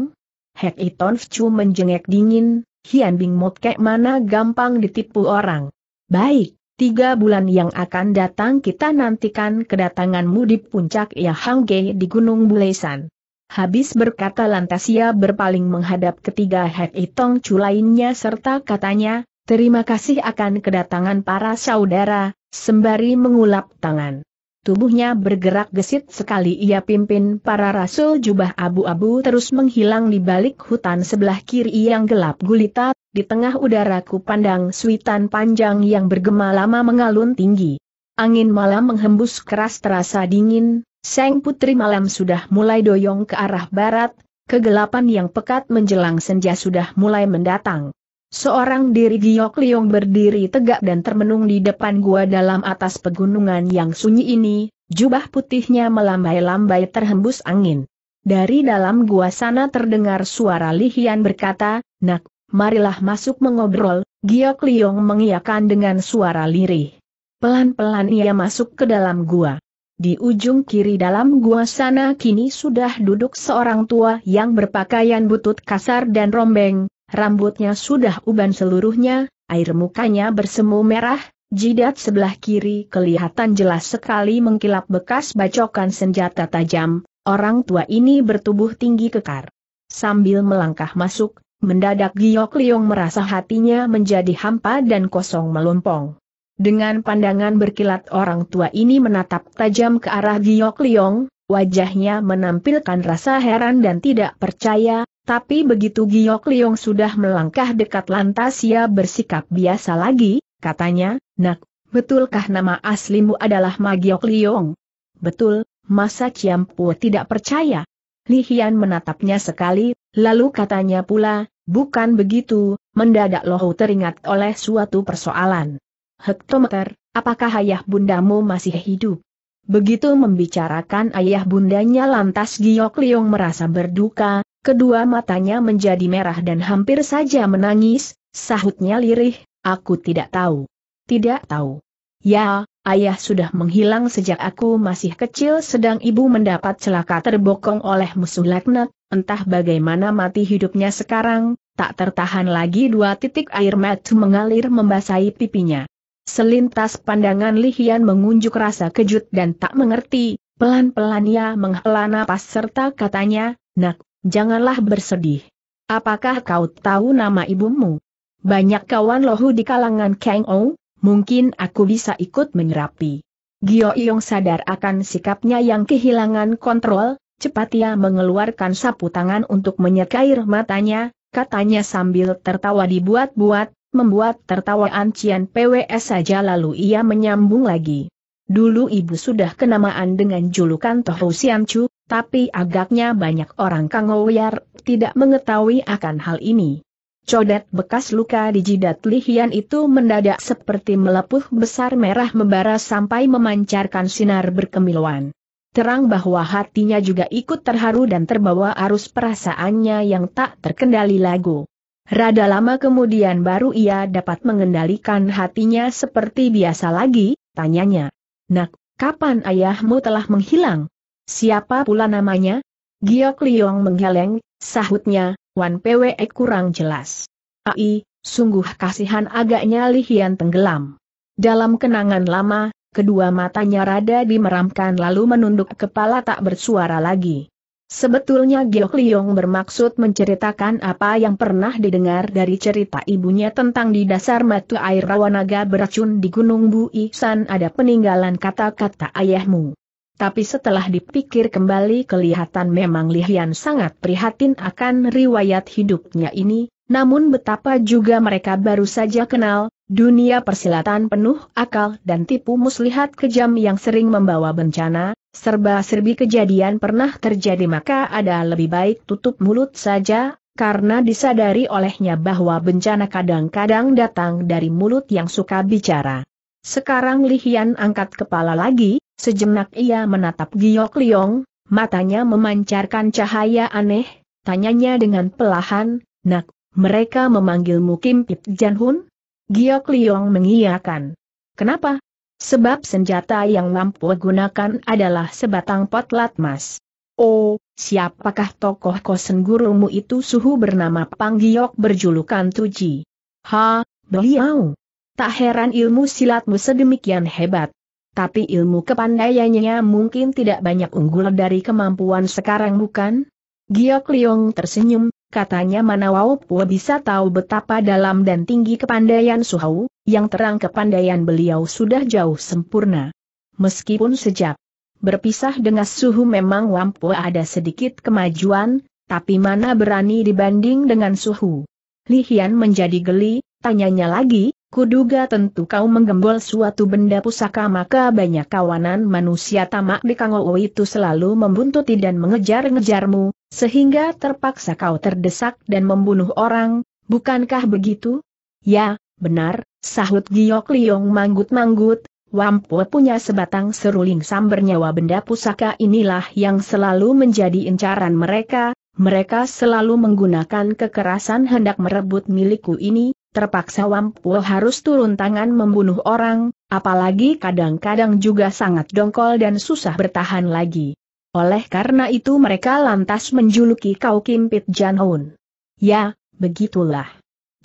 Hek Iton Chu menjengek dingin, Hian Bing Mot mana gampang ditipu orang. Baik, tiga bulan yang akan datang kita nantikan kedatanganmu di puncak Yahangge di Gunung Bulesan. Habis berkata lantas ia berpaling menghadap ketiga Hek Itong Chu lainnya serta katanya, Terima kasih akan kedatangan para saudara, sembari mengulap tangan. Tubuhnya bergerak gesit sekali ia pimpin para rasul jubah abu-abu terus menghilang di balik hutan sebelah kiri yang gelap gulita, di tengah udaraku pandang suitan panjang yang bergema lama mengalun tinggi. Angin malam menghembus keras terasa dingin, Seng putri malam sudah mulai doyong ke arah barat, kegelapan yang pekat menjelang senja sudah mulai mendatang. Seorang diri Giok Liong berdiri tegak dan termenung di depan gua dalam atas pegunungan yang sunyi ini, jubah putihnya melambai-lambai terhembus angin. Dari dalam gua sana terdengar suara Lihian berkata, Nak, marilah masuk mengobrol, Giok Liong mengiakan dengan suara lirih. Pelan-pelan ia masuk ke dalam gua. Di ujung kiri dalam gua sana kini sudah duduk seorang tua yang berpakaian butut kasar dan rombeng, rambutnya sudah uban seluruhnya, air mukanya bersemu merah, jidat sebelah kiri kelihatan jelas sekali mengkilap bekas bacokan senjata tajam, orang tua ini bertubuh tinggi kekar. Sambil melangkah masuk, mendadak Giok Liong merasa hatinya menjadi hampa dan kosong melompong. Dengan pandangan berkilat orang tua ini menatap tajam ke arah Giok Liong, wajahnya menampilkan rasa heran dan tidak percaya, tapi begitu Giok Liong sudah melangkah dekat lantas ia bersikap biasa lagi, katanya, Nak, betulkah nama aslimu adalah Ma Giok Liong? Betul, masa Ciampu tidak percaya. Li Hian menatapnya sekali, lalu katanya pula, bukan begitu, mendadak Lohu teringat oleh suatu persoalan. Hektometer, apakah ayah bundamu masih hidup? Begitu membicarakan ayah bundanya lantas Giok Liong merasa berduka, Kedua matanya menjadi merah dan hampir saja menangis, sahutnya lirih, aku tidak tahu. Tidak tahu. Ya, ayah sudah menghilang sejak aku masih kecil sedang ibu mendapat celaka terbokong oleh musuh laknat, entah bagaimana mati hidupnya sekarang, tak tertahan lagi dua titik air mata mengalir membasahi pipinya. Selintas pandangan Lihian mengunjuk rasa kejut dan tak mengerti, pelan-pelan ia ya, menghela napas serta katanya, Nak, Janganlah bersedih. Apakah kau tahu nama ibumu? Banyak kawan lohu di kalangan Kang Ou, mungkin aku bisa ikut menyerapi. Gio Yong sadar akan sikapnya yang kehilangan kontrol, cepat ia mengeluarkan sapu tangan untuk menyekair matanya, katanya sambil tertawa dibuat-buat, membuat tertawa Ancian PWS saja lalu ia menyambung lagi. Dulu ibu sudah kenamaan dengan julukan Toh Sian Chu, tapi agaknya banyak orang Kang Ouyar tidak mengetahui akan hal ini. Codet bekas luka di jidat Li Hian itu mendadak seperti melepuh besar merah membara sampai memancarkan sinar berkemiluan. Terang bahwa hatinya juga ikut terharu dan terbawa arus perasaannya yang tak terkendali lagu. Rada lama kemudian baru ia dapat mengendalikan hatinya seperti biasa lagi, tanyanya. Nak, kapan ayahmu telah menghilang? Siapa pula namanya? Giok Liong menggeleng, sahutnya, Wan Pwe kurang jelas. Ai, sungguh kasihan agaknya Lihian tenggelam. Dalam kenangan lama, kedua matanya rada dimeramkan lalu menunduk kepala tak bersuara lagi. Sebetulnya Giok Liong bermaksud menceritakan apa yang pernah didengar dari cerita ibunya tentang di dasar mata air rawanaga beracun di Gunung Bu Isan ada peninggalan kata-kata ayahmu. Tapi setelah dipikir kembali kelihatan memang Lihian sangat prihatin akan riwayat hidupnya ini, namun betapa juga mereka baru saja kenal, dunia persilatan penuh akal dan tipu muslihat kejam yang sering membawa bencana, serba-serbi kejadian pernah terjadi maka ada lebih baik tutup mulut saja, karena disadari olehnya bahwa bencana kadang-kadang datang dari mulut yang suka bicara. Sekarang Li Hian angkat kepala lagi, sejenak ia menatap Giok Liong, matanya memancarkan cahaya aneh, tanyanya dengan pelahan, nak, mereka memanggilmu Kim Pip Hun? Giok Liong mengiyakan. Kenapa? Sebab senjata yang lampu gunakan adalah sebatang potlat mas. Oh, siapakah tokoh kosen gurumu itu suhu bernama Pang Panggiok berjulukan Tuji? Ha, beliau. Tak heran ilmu silatmu sedemikian hebat. Tapi ilmu kepandaiannya mungkin tidak banyak unggul dari kemampuan sekarang bukan? Giok Liong tersenyum, katanya mana wau Pua bisa tahu betapa dalam dan tinggi kepandaian Suhau, yang terang kepandaian beliau sudah jauh sempurna. Meskipun sejak berpisah dengan Suhu memang pua ada sedikit kemajuan, tapi mana berani dibanding dengan Suhu. Li Hian menjadi geli, tanyanya lagi, Kuduga tentu kau menggembol suatu benda pusaka maka banyak kawanan manusia tamak di Kangowo itu selalu membuntuti dan mengejar-ngejarmu, sehingga terpaksa kau terdesak dan membunuh orang, bukankah begitu? Ya, benar, sahut Giok Liong manggut-manggut, Wampu punya sebatang seruling samber nyawa benda pusaka inilah yang selalu menjadi incaran mereka, mereka selalu menggunakan kekerasan hendak merebut milikku ini, terpaksa Wampuo harus turun tangan membunuh orang, apalagi kadang-kadang juga sangat dongkol dan susah bertahan lagi. Oleh karena itu mereka lantas menjuluki kau Kimpit Pit Janhoon. Ya, begitulah.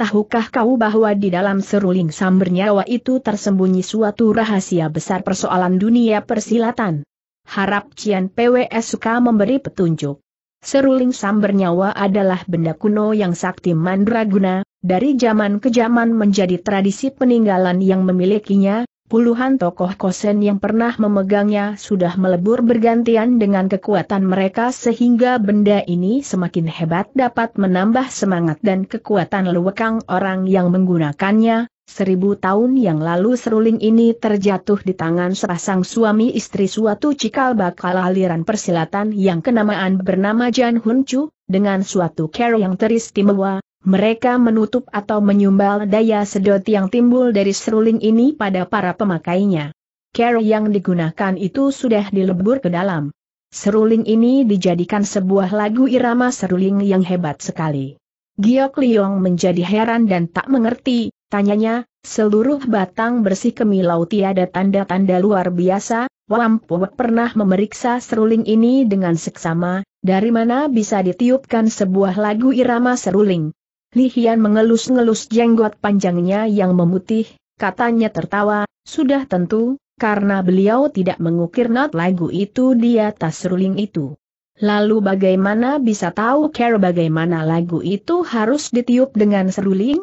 Tahukah kau bahwa di dalam seruling samber nyawa itu tersembunyi suatu rahasia besar persoalan dunia persilatan? Harap Cian PWS suka memberi petunjuk. Seruling samber nyawa adalah benda kuno yang sakti mandraguna, dari zaman ke zaman menjadi tradisi peninggalan yang memilikinya, puluhan tokoh kosen yang pernah memegangnya sudah melebur bergantian dengan kekuatan mereka sehingga benda ini semakin hebat dapat menambah semangat dan kekuatan lewekang orang yang menggunakannya. Seribu tahun yang lalu seruling ini terjatuh di tangan sepasang suami istri suatu cikal bakal aliran persilatan yang kenamaan bernama Jan Hun Chu, dengan suatu care yang teristimewa, mereka menutup atau menyumbal daya sedot yang timbul dari seruling ini pada para pemakainya. Ker yang digunakan itu sudah dilebur ke dalam. Seruling ini dijadikan sebuah lagu irama seruling yang hebat sekali. Giok Liong menjadi heran dan tak mengerti, tanyanya, seluruh batang bersih kemilau tiada tanda-tanda luar biasa, Wampu pernah memeriksa seruling ini dengan seksama, dari mana bisa ditiupkan sebuah lagu irama seruling. Li Hian mengelus-ngelus jenggot panjangnya yang memutih, katanya tertawa, sudah tentu, karena beliau tidak mengukir not lagu itu di atas ruling itu. Lalu bagaimana bisa tahu care bagaimana lagu itu harus ditiup dengan seruling?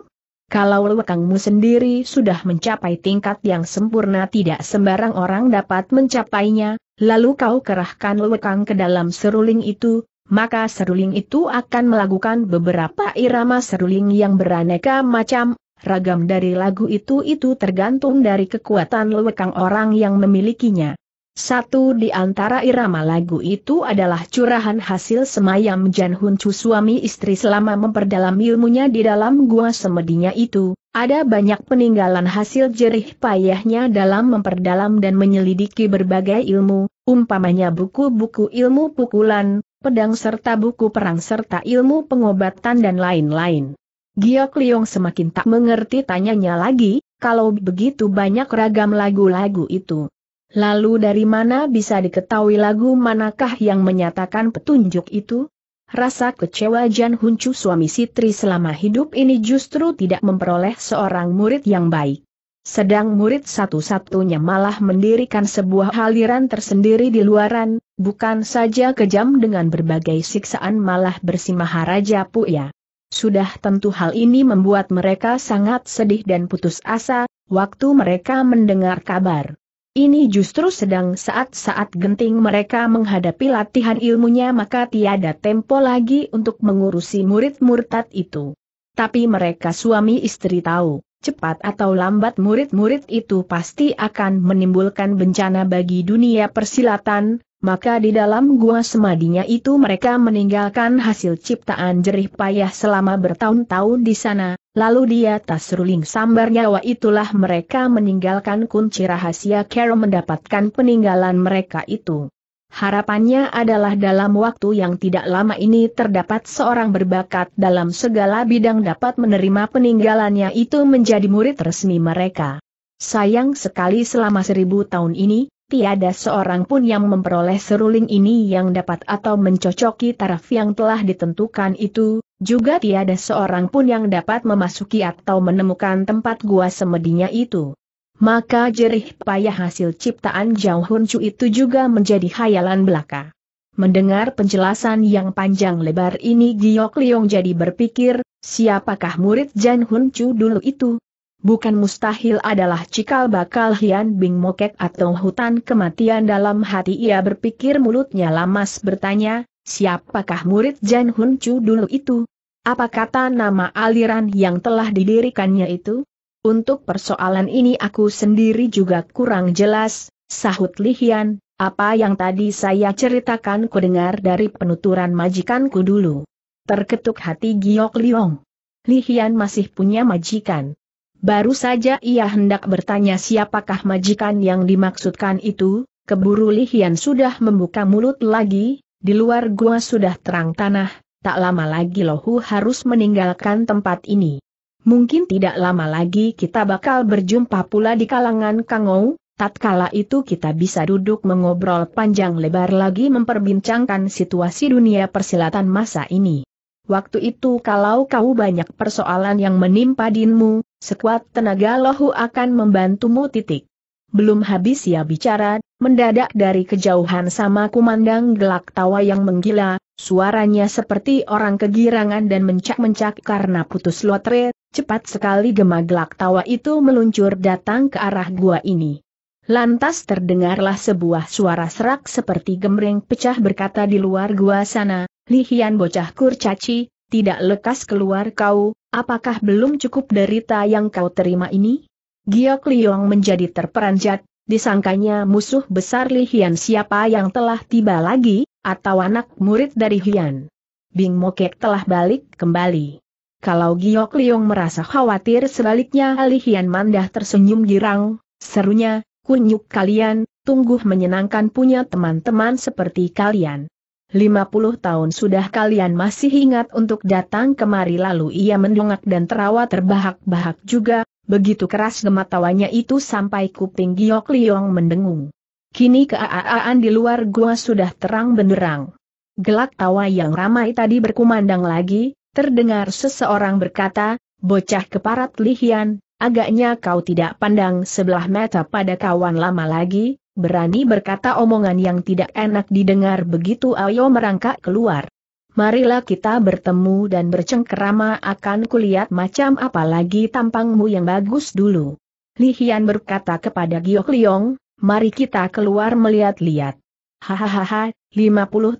Kalau lekangmu sendiri sudah mencapai tingkat yang sempurna tidak sembarang orang dapat mencapainya, lalu kau kerahkan lekang ke dalam seruling itu, maka seruling itu akan melakukan beberapa irama seruling yang beraneka macam, ragam dari lagu itu-itu tergantung dari kekuatan lewekang orang yang memilikinya. Satu di antara irama lagu itu adalah curahan hasil semayam Jan Chu suami istri selama memperdalam ilmunya di dalam gua semedinya itu. Ada banyak peninggalan hasil jerih payahnya dalam memperdalam dan menyelidiki berbagai ilmu, umpamanya buku-buku ilmu pukulan, pedang serta buku perang serta ilmu pengobatan dan lain-lain. Giok Liong semakin tak mengerti tanyanya lagi, kalau begitu banyak ragam lagu-lagu itu. Lalu dari mana bisa diketahui lagu manakah yang menyatakan petunjuk itu? Rasa kecewa Jan Huncu suami Sitri selama hidup ini justru tidak memperoleh seorang murid yang baik. Sedang murid satu-satunya malah mendirikan sebuah aliran tersendiri di luaran, bukan saja kejam dengan berbagai siksaan malah bersimaha Raja Puya. Sudah tentu hal ini membuat mereka sangat sedih dan putus asa, waktu mereka mendengar kabar. Ini justru sedang saat-saat genting mereka menghadapi latihan ilmunya maka tiada tempo lagi untuk mengurusi murid murtad itu. Tapi mereka suami istri tahu cepat atau lambat murid-murid itu pasti akan menimbulkan bencana bagi dunia persilatan, maka di dalam gua semadinya itu mereka meninggalkan hasil ciptaan jerih payah selama bertahun-tahun di sana, lalu di atas ruling sambar nyawa itulah mereka meninggalkan kunci rahasia Carol mendapatkan peninggalan mereka itu. Harapannya adalah dalam waktu yang tidak lama ini terdapat seorang berbakat dalam segala bidang dapat menerima peninggalannya itu menjadi murid resmi mereka. Sayang sekali selama seribu tahun ini, tiada seorang pun yang memperoleh seruling ini yang dapat atau mencocoki taraf yang telah ditentukan itu, juga tiada seorang pun yang dapat memasuki atau menemukan tempat gua semedinya itu maka jerih payah hasil ciptaan Hun Huncu itu juga menjadi khayalan belaka. Mendengar penjelasan yang panjang lebar ini Giok Liong jadi berpikir, siapakah murid Jan Huncu dulu itu? Bukan mustahil adalah cikal bakal Hian Bing Mokek atau hutan kematian dalam hati ia berpikir mulutnya lamas bertanya, siapakah murid Jan Hun Chu dulu itu? Apa kata nama aliran yang telah didirikannya itu? Untuk persoalan ini aku sendiri juga kurang jelas, sahut Lihian, apa yang tadi saya ceritakan ku dengar dari penuturan majikanku dulu. Terketuk hati Giok Liong. Lihian masih punya majikan. Baru saja ia hendak bertanya siapakah majikan yang dimaksudkan itu, keburu Lihian sudah membuka mulut lagi, di luar gua sudah terang tanah, tak lama lagi Lohu harus meninggalkan tempat ini. Mungkin tidak lama lagi kita bakal berjumpa pula di kalangan Kangou, tatkala itu kita bisa duduk mengobrol panjang lebar lagi memperbincangkan situasi dunia persilatan masa ini. Waktu itu kalau kau banyak persoalan yang menimpa dinmu, sekuat tenaga lohu akan membantumu titik. Belum habis ya bicara, mendadak dari kejauhan sama kumandang gelak tawa yang menggila, suaranya seperti orang kegirangan dan mencak-mencak karena putus lotre, Cepat sekali gemaglak tawa itu meluncur datang ke arah gua ini. Lantas terdengarlah sebuah suara serak seperti gemreng pecah berkata di luar gua sana, Lihian bocah kurcaci, tidak lekas keluar kau, apakah belum cukup derita yang kau terima ini? Giok Liong menjadi terperanjat, disangkanya musuh besar Lihian siapa yang telah tiba lagi, atau anak murid dari Hian. Bing Mokek telah balik kembali. Kalau Giok Liong merasa khawatir sebaliknya Ali Hian Mandah tersenyum girang, serunya, kunyuk kalian, tunggu menyenangkan punya teman-teman seperti kalian. 50 tahun sudah kalian masih ingat untuk datang kemari lalu ia mendongak dan terawa terbahak-bahak juga, begitu keras gematawanya itu sampai kuping Giok Liong mendengung. Kini keaaaan di luar gua sudah terang benderang. Gelak tawa yang ramai tadi berkumandang lagi, terdengar seseorang berkata, bocah keparat lihian, agaknya kau tidak pandang sebelah mata pada kawan lama lagi, berani berkata omongan yang tidak enak didengar begitu ayo merangkak keluar. Marilah kita bertemu dan bercengkerama akan kulihat macam apa lagi tampangmu yang bagus dulu. Lihian berkata kepada Giok Liong, mari kita keluar melihat-lihat. Hahaha, 50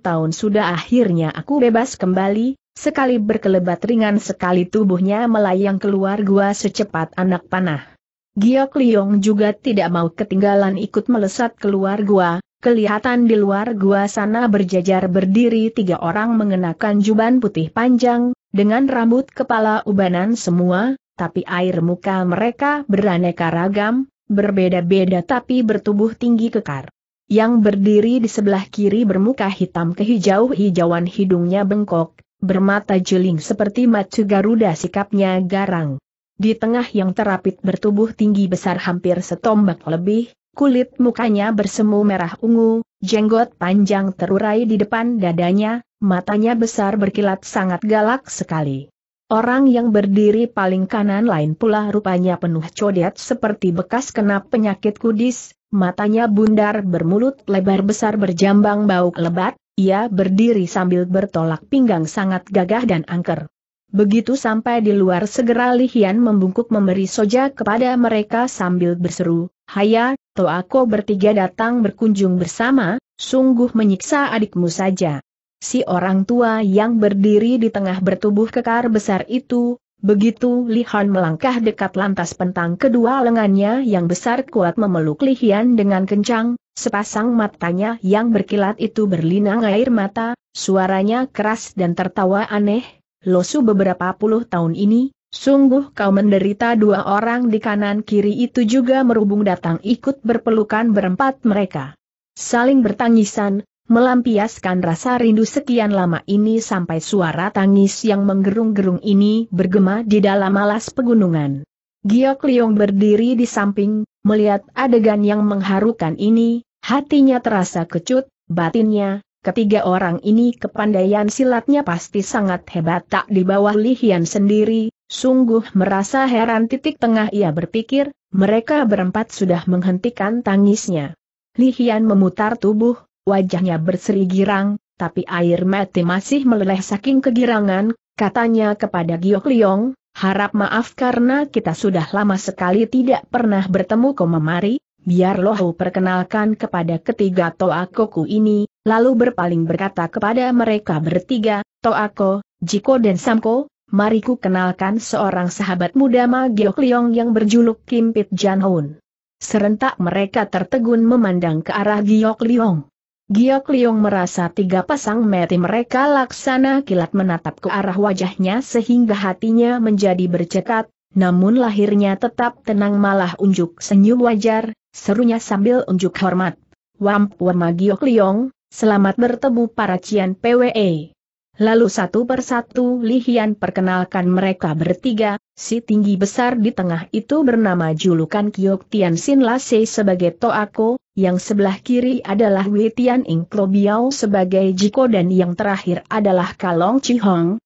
tahun sudah akhirnya aku bebas kembali, Sekali berkelebat ringan sekali tubuhnya melayang keluar gua secepat anak panah. Giok Liong juga tidak mau ketinggalan ikut melesat keluar gua, kelihatan di luar gua sana berjajar berdiri tiga orang mengenakan juban putih panjang, dengan rambut kepala ubanan semua, tapi air muka mereka beraneka ragam, berbeda-beda tapi bertubuh tinggi kekar. Yang berdiri di sebelah kiri bermuka hitam kehijau-hijauan hidungnya bengkok, Bermata jeling seperti macu Garuda sikapnya garang. Di tengah yang terapit bertubuh tinggi besar hampir setombak lebih, kulit mukanya bersemu merah ungu, jenggot panjang terurai di depan dadanya, matanya besar berkilat sangat galak sekali. Orang yang berdiri paling kanan lain pula rupanya penuh codet seperti bekas kena penyakit kudis, matanya bundar bermulut lebar besar berjambang bau lebat, ia berdiri sambil bertolak pinggang sangat gagah dan angker. Begitu sampai di luar segera Lihian membungkuk memberi soja kepada mereka sambil berseru, Haya, aku bertiga datang berkunjung bersama, sungguh menyiksa adikmu saja. Si orang tua yang berdiri di tengah bertubuh kekar besar itu, begitu Lihan melangkah dekat lantas pentang kedua lengannya yang besar kuat memeluk Lihian dengan kencang, Sepasang matanya yang berkilat itu berlinang air mata, suaranya keras dan tertawa aneh, Losu beberapa puluh tahun ini, sungguh kau menderita dua orang di kanan kiri itu juga merubung datang ikut berpelukan berempat mereka. Saling bertangisan, melampiaskan rasa rindu sekian lama ini sampai suara tangis yang menggerung-gerung ini bergema di dalam alas pegunungan. Giok Liong berdiri di samping, melihat adegan yang mengharukan ini, Hatinya terasa kecut, batinnya, ketiga orang ini kepandaian silatnya pasti sangat hebat tak di bawah Lihian sendiri, sungguh merasa heran titik tengah ia berpikir, mereka berempat sudah menghentikan tangisnya. Lihian memutar tubuh, wajahnya berseri girang, tapi air mati masih meleleh saking kegirangan, katanya kepada Giok Liong, harap maaf karena kita sudah lama sekali tidak pernah bertemu kau memari, biar Lohu perkenalkan kepada ketiga Toakoku ini, lalu berpaling berkata kepada mereka bertiga, Toako, Jiko dan Samko, mari ku kenalkan seorang sahabat muda Ma Liong yang berjuluk kimpit Pit Serentak mereka tertegun memandang ke arah Giok Liong. Giok Liong merasa tiga pasang mati mereka laksana kilat menatap ke arah wajahnya sehingga hatinya menjadi bercekat, namun lahirnya tetap tenang malah unjuk senyum wajar, serunya sambil unjuk hormat. Wamp Wamagio Kliong, selamat bertemu para cian PWE. Lalu satu persatu Lihian perkenalkan mereka bertiga, si tinggi besar di tengah itu bernama julukan Kiok Tian Sin Lase sebagai Toako, yang sebelah kiri adalah Wei Tian Ing Klo Biao sebagai Jiko dan yang terakhir adalah Kalong Chihong,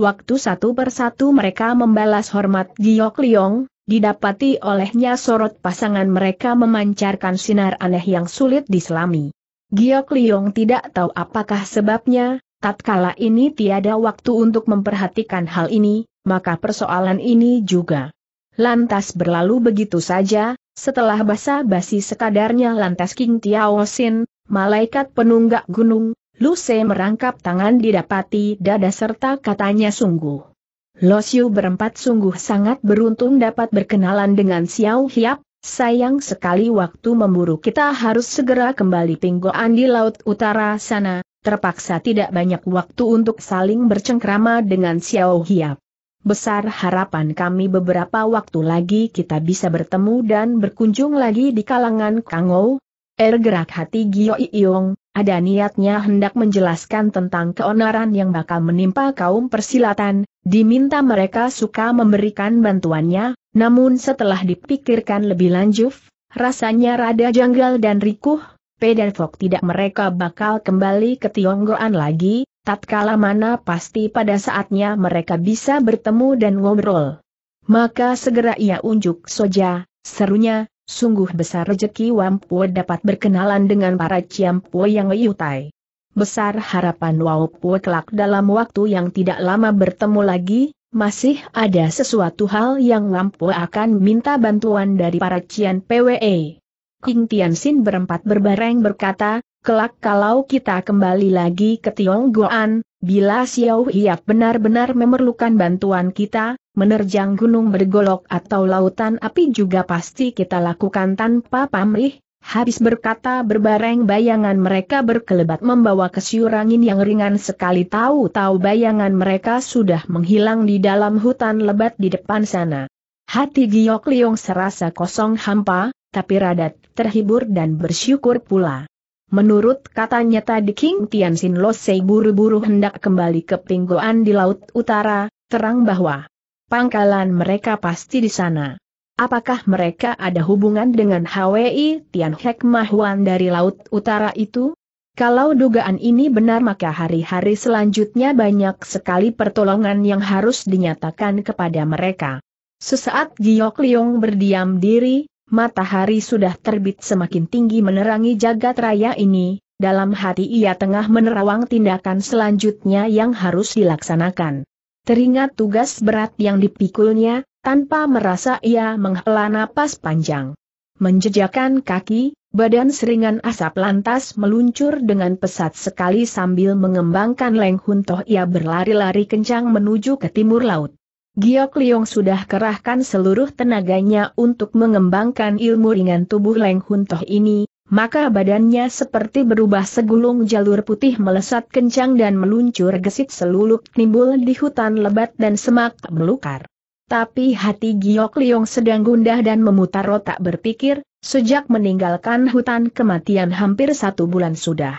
Waktu satu persatu mereka membalas hormat Giok Liong, didapati olehnya sorot pasangan mereka memancarkan sinar aneh yang sulit diselami. Giok Liong tidak tahu apakah sebabnya, tatkala ini tiada waktu untuk memperhatikan hal ini, maka persoalan ini juga. Lantas berlalu begitu saja, setelah basa-basi sekadarnya lantas King Tiao Sin, malaikat penunggak gunung, Luce merangkap tangan didapati dada serta katanya sungguh. Lo berempat sungguh sangat beruntung dapat berkenalan dengan Xiao Hiap, sayang sekali waktu memburu kita harus segera kembali pinggoan di Laut Utara sana, terpaksa tidak banyak waktu untuk saling bercengkrama dengan Xiao Hiap. Besar harapan kami beberapa waktu lagi kita bisa bertemu dan berkunjung lagi di kalangan Kangou, Er gerak hati Gio Iyong, ada niatnya hendak menjelaskan tentang keonaran yang bakal menimpa kaum persilatan, diminta mereka suka memberikan bantuannya, namun setelah dipikirkan lebih lanjut, rasanya rada janggal dan rikuh, P dan Fok tidak mereka bakal kembali ke Tionggoan lagi, tatkala mana pasti pada saatnya mereka bisa bertemu dan ngobrol. Maka segera ia unjuk soja, serunya, Sungguh besar rejeki Po dapat berkenalan dengan para Po yang Yutai. Besar harapan Po kelak dalam waktu yang tidak lama bertemu lagi, masih ada sesuatu hal yang Po akan minta bantuan dari para Cian PWE. King Tianxin berempat berbareng berkata, Kelak kalau kita kembali lagi ke Goan, bila Xiao Hiap benar-benar memerlukan bantuan kita, menerjang gunung bergolok atau lautan api juga pasti kita lakukan tanpa pamrih, Habis berkata berbareng bayangan mereka berkelebat membawa kesyurangin yang ringan sekali tahu-tahu bayangan mereka sudah menghilang di dalam hutan lebat di depan sana. Hati Giok Liong serasa kosong hampa, tapi Radat terhibur dan bersyukur pula. Menurut katanya tadi King Tianxin Losei buru-buru hendak kembali ke pinggoan di Laut Utara, terang bahwa pangkalan mereka pasti di sana. Apakah mereka ada hubungan dengan HWI Tian Hek Mahuan dari Laut Utara itu? Kalau dugaan ini benar maka hari-hari selanjutnya banyak sekali pertolongan yang harus dinyatakan kepada mereka. Sesaat Giok Liong berdiam diri, matahari sudah terbit semakin tinggi menerangi jagat raya ini, dalam hati ia tengah menerawang tindakan selanjutnya yang harus dilaksanakan. Teringat tugas berat yang dipikulnya, tanpa merasa ia menghela napas panjang. Menjejakan kaki, badan seringan asap lantas meluncur dengan pesat sekali sambil mengembangkan Leng toh ia berlari-lari kencang menuju ke timur laut. Giok Liong sudah kerahkan seluruh tenaganya untuk mengembangkan ilmu ringan tubuh Leng Hun Toh ini, maka badannya seperti berubah segulung jalur putih melesat kencang dan meluncur gesit selulup timbul di hutan lebat dan semak melukar. Tapi hati Giok Liong sedang gundah dan memutar otak berpikir, sejak meninggalkan hutan kematian hampir satu bulan sudah.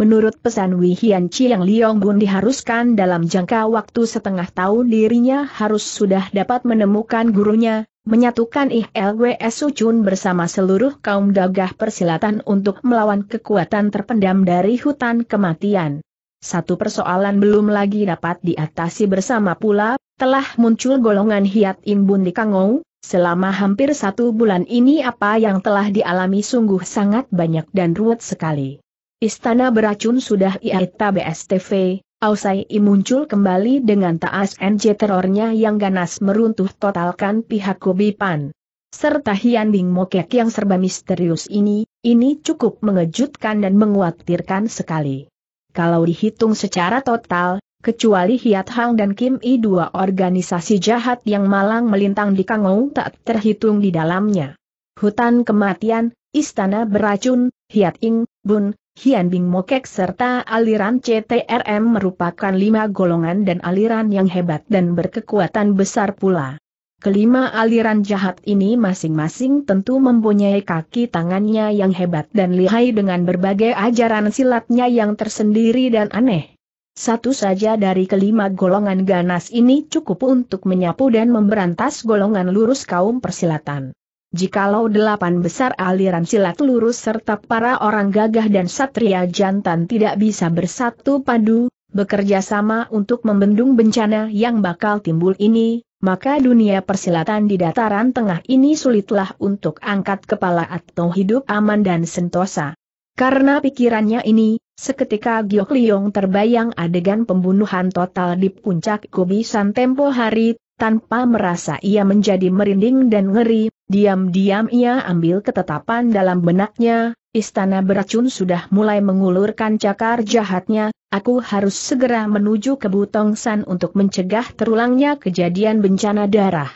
Menurut pesan Wihian yang Liong Bun diharuskan dalam jangka waktu setengah tahun dirinya harus sudah dapat menemukan gurunya, menyatukan LWS Sucun bersama seluruh kaum dagah persilatan untuk melawan kekuatan terpendam dari hutan kematian. Satu persoalan belum lagi dapat diatasi bersama pula, telah muncul golongan Hiat Imbun di Kangou, Selama hampir satu bulan ini apa yang telah dialami sungguh sangat banyak dan ruwet sekali. Istana beracun sudah IATA BSTV, Ausai I muncul kembali dengan taas NJ terornya yang ganas meruntuh totalkan pihak Kubipan. Serta Hian Bing Mokek yang serba misterius ini, ini cukup mengejutkan dan menguatirkan sekali. Kalau dihitung secara total, kecuali Hiat Hang dan Kim I dua organisasi jahat yang malang melintang di Kangou tak terhitung di dalamnya. Hutan kematian, istana beracun, Hiat Ing, Bun, Hian Bing Mokek serta aliran CTRM merupakan lima golongan dan aliran yang hebat dan berkekuatan besar pula. Kelima aliran jahat ini masing-masing tentu mempunyai kaki tangannya yang hebat dan lihai dengan berbagai ajaran silatnya yang tersendiri dan aneh. Satu saja dari kelima golongan ganas ini cukup untuk menyapu dan memberantas golongan lurus kaum persilatan. Jikalau delapan besar aliran silat lurus serta para orang gagah dan satria jantan tidak bisa bersatu padu, bekerja sama untuk membendung bencana yang bakal timbul ini, maka dunia persilatan di dataran tengah ini sulitlah untuk angkat kepala atau hidup aman dan sentosa. Karena pikirannya ini, seketika Giok Liong terbayang adegan pembunuhan total di puncak kubisan tempo hari, tanpa merasa ia menjadi merinding dan ngeri Diam-diam ia ambil ketetapan dalam benaknya, istana beracun sudah mulai mengulurkan cakar jahatnya, aku harus segera menuju ke Butong San untuk mencegah terulangnya kejadian bencana darah.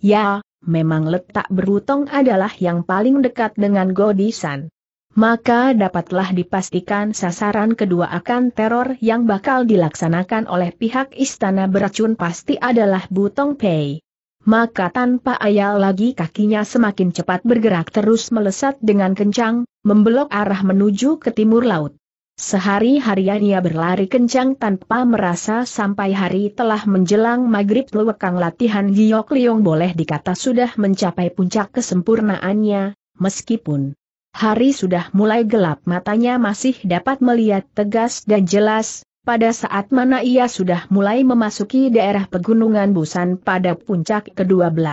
Ya, memang letak berutong adalah yang paling dekat dengan Godisan. Maka dapatlah dipastikan sasaran kedua akan teror yang bakal dilaksanakan oleh pihak istana beracun pasti adalah Butong Pei maka tanpa ayal lagi kakinya semakin cepat bergerak terus melesat dengan kencang, membelok arah menuju ke timur laut. Sehari-harian ia berlari kencang tanpa merasa sampai hari telah menjelang maghrib lewekang latihan Giok Liong boleh dikata sudah mencapai puncak kesempurnaannya, meskipun hari sudah mulai gelap matanya masih dapat melihat tegas dan jelas, pada saat mana ia sudah mulai memasuki daerah pegunungan Busan pada puncak ke-12.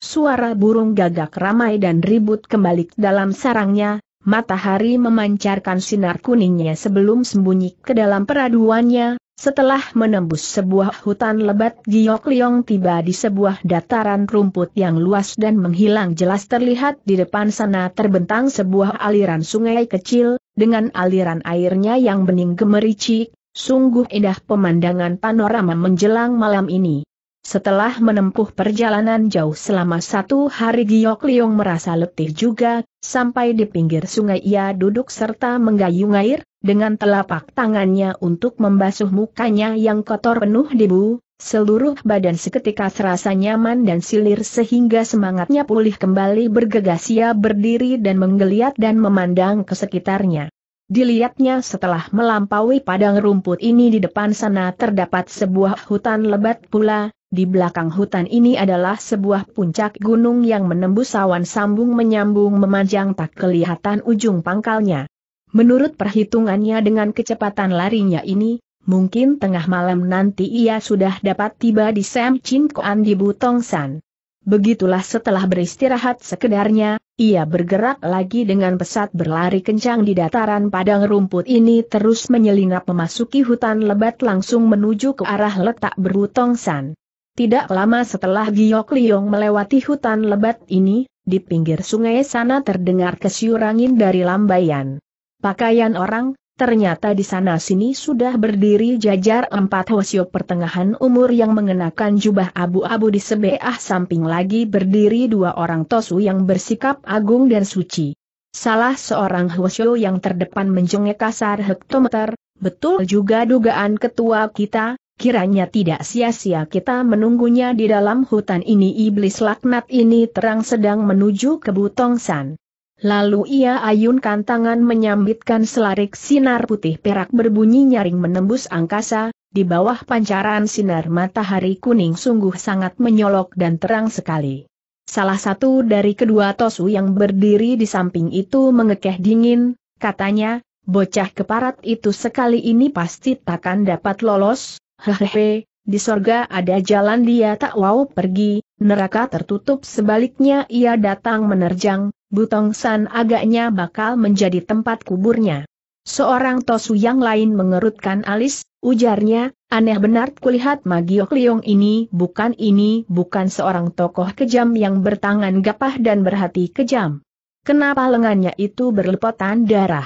Suara burung gagak ramai dan ribut kembali dalam sarangnya, matahari memancarkan sinar kuningnya sebelum sembunyi ke dalam peraduannya, setelah menembus sebuah hutan lebat Giok Liong tiba di sebuah dataran rumput yang luas dan menghilang jelas terlihat di depan sana terbentang sebuah aliran sungai kecil, dengan aliran airnya yang bening gemericik, Sungguh indah pemandangan panorama menjelang malam ini. Setelah menempuh perjalanan jauh selama satu hari Giok Liong merasa letih juga, sampai di pinggir sungai ia duduk serta menggayung air, dengan telapak tangannya untuk membasuh mukanya yang kotor penuh debu, Seluruh badan seketika terasa nyaman dan silir sehingga semangatnya pulih kembali bergegas ia berdiri dan menggeliat dan memandang ke sekitarnya. Dilihatnya setelah melampaui padang rumput ini di depan sana terdapat sebuah hutan lebat pula, di belakang hutan ini adalah sebuah puncak gunung yang menembus awan sambung menyambung memanjang tak kelihatan ujung pangkalnya. Menurut perhitungannya dengan kecepatan larinya ini, mungkin tengah malam nanti ia sudah dapat tiba di Sam Chin Koan di Butong San. Begitulah setelah beristirahat sekedarnya, ia bergerak lagi dengan pesat berlari kencang di dataran padang rumput ini terus menyelinap memasuki hutan lebat langsung menuju ke arah letak berutongsan. san. Tidak lama setelah Giok Liong melewati hutan lebat ini, di pinggir sungai sana terdengar kesiur dari lambaian. Pakaian orang, Ternyata di sana sini sudah berdiri jajar empat hosio pertengahan umur yang mengenakan jubah abu-abu di sebelah samping lagi berdiri dua orang tosu yang bersikap agung dan suci. Salah seorang hosio yang terdepan menjengek kasar hektometer, betul juga dugaan ketua kita, kiranya tidak sia-sia kita menunggunya di dalam hutan ini iblis laknat ini terang sedang menuju ke Butongsan. Lalu ia ayunkan tangan menyambitkan selarik sinar putih perak berbunyi nyaring menembus angkasa, di bawah pancaran sinar matahari kuning sungguh sangat menyolok dan terang sekali. Salah satu dari kedua tosu yang berdiri di samping itu mengekeh dingin, katanya, bocah keparat itu sekali ini pasti takkan dapat lolos, hehehe, di sorga ada jalan dia tak mau pergi, neraka tertutup sebaliknya ia datang menerjang, Butong San agaknya bakal menjadi tempat kuburnya. Seorang Tosu yang lain mengerutkan alis, ujarnya, aneh benar kulihat Magio Kliong ini bukan ini bukan seorang tokoh kejam yang bertangan gapah dan berhati kejam. Kenapa lengannya itu berlepotan darah?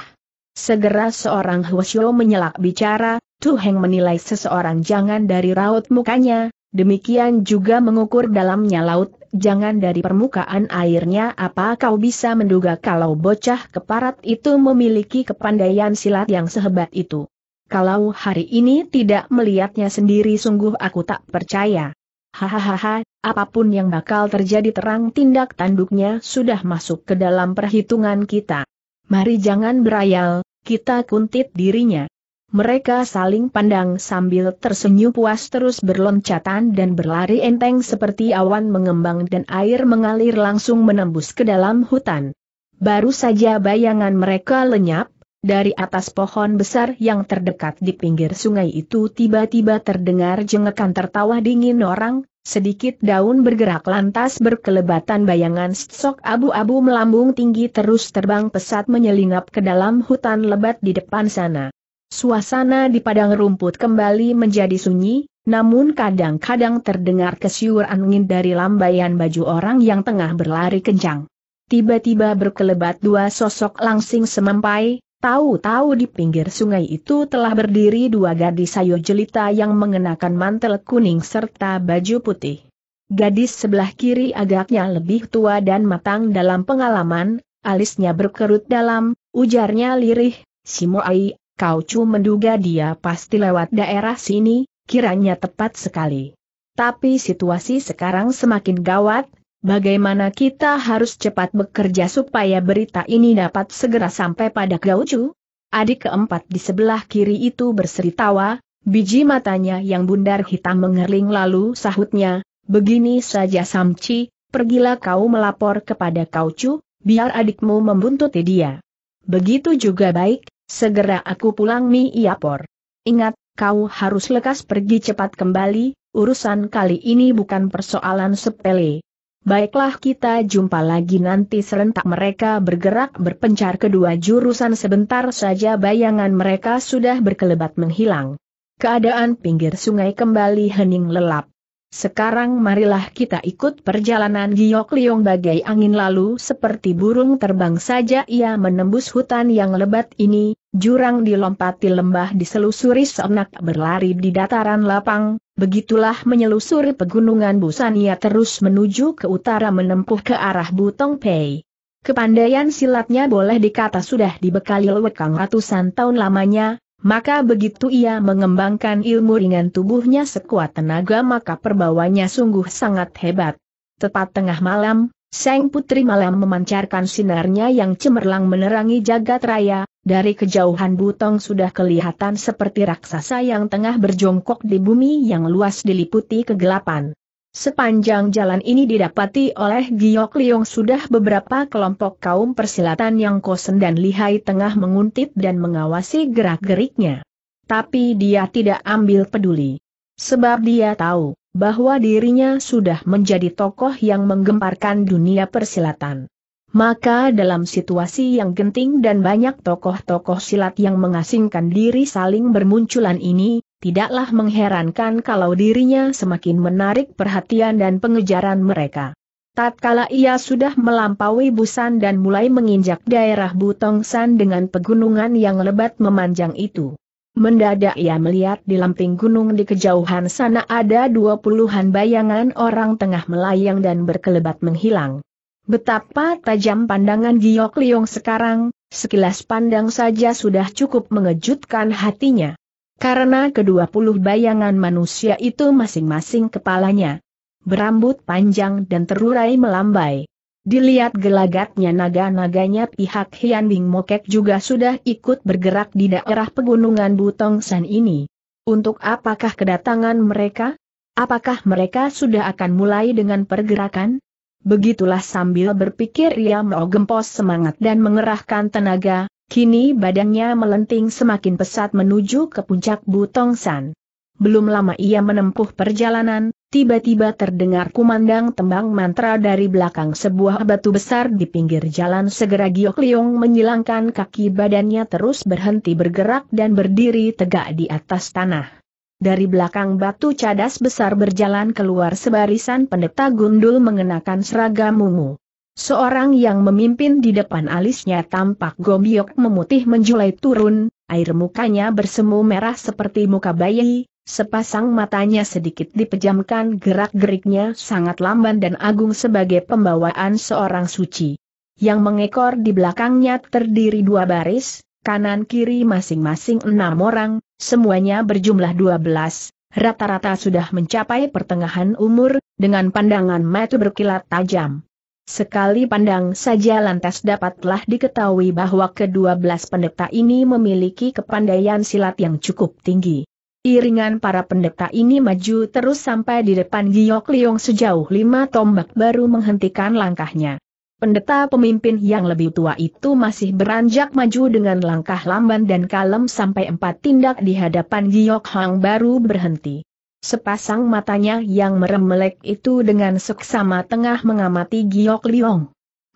Segera seorang Hwasyo menyelak bicara, Tuheng menilai seseorang jangan dari raut mukanya, demikian juga mengukur dalamnya laut jangan dari permukaan airnya apa kau bisa menduga kalau bocah keparat itu memiliki kepandaian silat yang sehebat itu. Kalau hari ini tidak melihatnya sendiri sungguh aku tak percaya. Hahaha, apapun yang bakal terjadi terang tindak tanduknya sudah masuk ke dalam perhitungan kita. Mari jangan berayal, kita kuntit dirinya. Mereka saling pandang sambil tersenyum puas terus berloncatan dan berlari enteng seperti awan mengembang dan air mengalir langsung menembus ke dalam hutan. Baru saja bayangan mereka lenyap, dari atas pohon besar yang terdekat di pinggir sungai itu tiba-tiba terdengar jengekan tertawa dingin orang, sedikit daun bergerak lantas berkelebatan bayangan sok abu-abu melambung tinggi terus terbang pesat menyelinap ke dalam hutan lebat di depan sana. Suasana di padang rumput kembali menjadi sunyi, namun kadang-kadang terdengar kesiur angin dari lambaian baju orang yang tengah berlari kencang. Tiba-tiba berkelebat dua sosok langsing semampai, tahu-tahu di pinggir sungai itu telah berdiri dua gadis sayur jelita yang mengenakan mantel kuning serta baju putih. Gadis sebelah kiri agaknya lebih tua dan matang dalam pengalaman, alisnya berkerut dalam, ujarnya lirih, Simoai, Kau Chu menduga dia pasti lewat daerah sini, kiranya tepat sekali. Tapi situasi sekarang semakin gawat, bagaimana kita harus cepat bekerja supaya berita ini dapat segera sampai pada Kau Chu? Adik keempat di sebelah kiri itu berseri tawa, biji matanya yang bundar hitam mengerling lalu sahutnya, begini saja Samci, pergilah kau melapor kepada Kau Chu, biar adikmu membuntuti dia. Begitu juga baik, Segera aku pulang Mi Iapor. Ingat, kau harus lekas pergi cepat kembali, urusan kali ini bukan persoalan sepele. Baiklah kita jumpa lagi nanti serentak mereka bergerak berpencar kedua jurusan sebentar saja bayangan mereka sudah berkelebat menghilang. Keadaan pinggir sungai kembali hening lelap. Sekarang marilah kita ikut perjalanan Giok Liong bagai angin lalu seperti burung terbang saja ia menembus hutan yang lebat ini, jurang dilompati lembah diselusuri seenak berlari di dataran lapang, begitulah menyelusuri pegunungan Busan ia terus menuju ke utara menempuh ke arah Butong Pei. Kepandaian silatnya boleh dikata sudah dibekali lewekang ratusan tahun lamanya, maka begitu ia mengembangkan ilmu ringan tubuhnya sekuat tenaga maka perbawanya sungguh sangat hebat. Tepat tengah malam, Sang Putri Malam memancarkan sinarnya yang cemerlang menerangi jagat raya, dari kejauhan Butong sudah kelihatan seperti raksasa yang tengah berjongkok di bumi yang luas diliputi kegelapan. Sepanjang jalan ini didapati oleh Giok Liong sudah beberapa kelompok kaum persilatan yang kosen dan lihai tengah menguntit dan mengawasi gerak-geriknya. Tapi dia tidak ambil peduli. Sebab dia tahu, bahwa dirinya sudah menjadi tokoh yang menggemparkan dunia persilatan. Maka dalam situasi yang genting dan banyak tokoh-tokoh silat yang mengasingkan diri saling bermunculan ini, tidaklah mengherankan kalau dirinya semakin menarik perhatian dan pengejaran mereka. Tatkala ia sudah melampaui Busan dan mulai menginjak daerah Butongsan dengan pegunungan yang lebat memanjang itu. Mendadak ia melihat di lamping gunung di kejauhan sana ada dua puluhan bayangan orang tengah melayang dan berkelebat menghilang. Betapa tajam pandangan Giok Liong sekarang, sekilas pandang saja sudah cukup mengejutkan hatinya. Karena kedua puluh bayangan manusia itu masing-masing kepalanya berambut panjang dan terurai melambai. Dilihat gelagatnya naga-naganya pihak Hian Bing Mokek juga sudah ikut bergerak di daerah pegunungan Butong San ini. Untuk apakah kedatangan mereka? Apakah mereka sudah akan mulai dengan pergerakan? Begitulah sambil berpikir ia gempos semangat dan mengerahkan tenaga, Kini badannya melenting semakin pesat menuju ke puncak Butong San. Belum lama ia menempuh perjalanan, tiba-tiba terdengar kumandang tembang mantra dari belakang sebuah batu besar di pinggir jalan segera Giok Liong menyilangkan kaki badannya terus berhenti bergerak dan berdiri tegak di atas tanah. Dari belakang batu cadas besar berjalan keluar sebarisan pendeta gundul mengenakan seragam ungu. Seorang yang memimpin di depan alisnya tampak gombiok memutih menjulai turun, air mukanya bersemu merah seperti muka bayi, sepasang matanya sedikit dipejamkan gerak-geriknya sangat lamban dan agung sebagai pembawaan seorang suci. Yang mengekor di belakangnya terdiri dua baris, kanan-kiri masing-masing enam orang, semuanya berjumlah dua belas, rata-rata sudah mencapai pertengahan umur, dengan pandangan mata berkilat tajam. Sekali pandang saja lantas dapatlah diketahui bahwa kedua belas pendeta ini memiliki kepandaian silat yang cukup tinggi. Iringan para pendeta ini maju terus sampai di depan Giok Liong sejauh lima tombak baru menghentikan langkahnya. Pendeta pemimpin yang lebih tua itu masih beranjak maju dengan langkah lamban dan kalem sampai empat tindak di hadapan Giok Hang baru berhenti. Sepasang matanya yang meremlek itu dengan seksama tengah mengamati Giok Liong.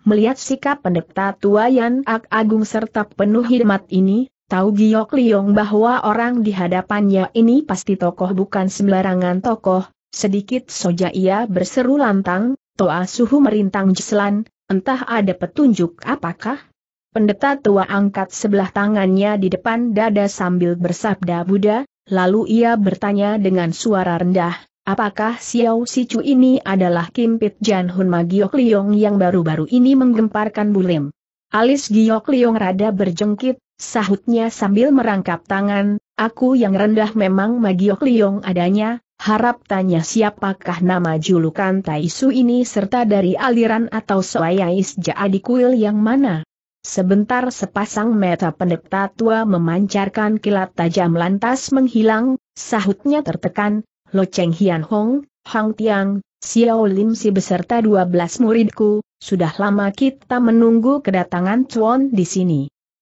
Melihat sikap pendeta tua Yan Ak Agung serta penuh hikmat ini, tahu Giok Liong bahwa orang di hadapannya ini pasti tokoh bukan sembarangan tokoh, sedikit soja ia berseru lantang, toa suhu merintang jeselan, entah ada petunjuk apakah? Pendeta tua angkat sebelah tangannya di depan dada sambil bersabda Buddha, Lalu ia bertanya dengan suara rendah, apakah Xiao Sicu ini adalah Kim Pit Jan Hun Ma Giok Liong yang baru-baru ini menggemparkan Bulim? Alis Giok Liong rada berjengkit, sahutnya sambil merangkap tangan, aku yang rendah memang Ma Giok Liong adanya, Harap tanya siapakah nama julukan Taisu ini serta dari aliran atau soayais Jaadi kuil yang mana? Sebentar sepasang mata pendeta tua memancarkan kilat tajam lantas menghilang, sahutnya tertekan, Lo Cheng Hian Hong, Hang Tiang, Xiao Lim Si beserta 12 muridku, sudah lama kita menunggu kedatangan Chuan di sini.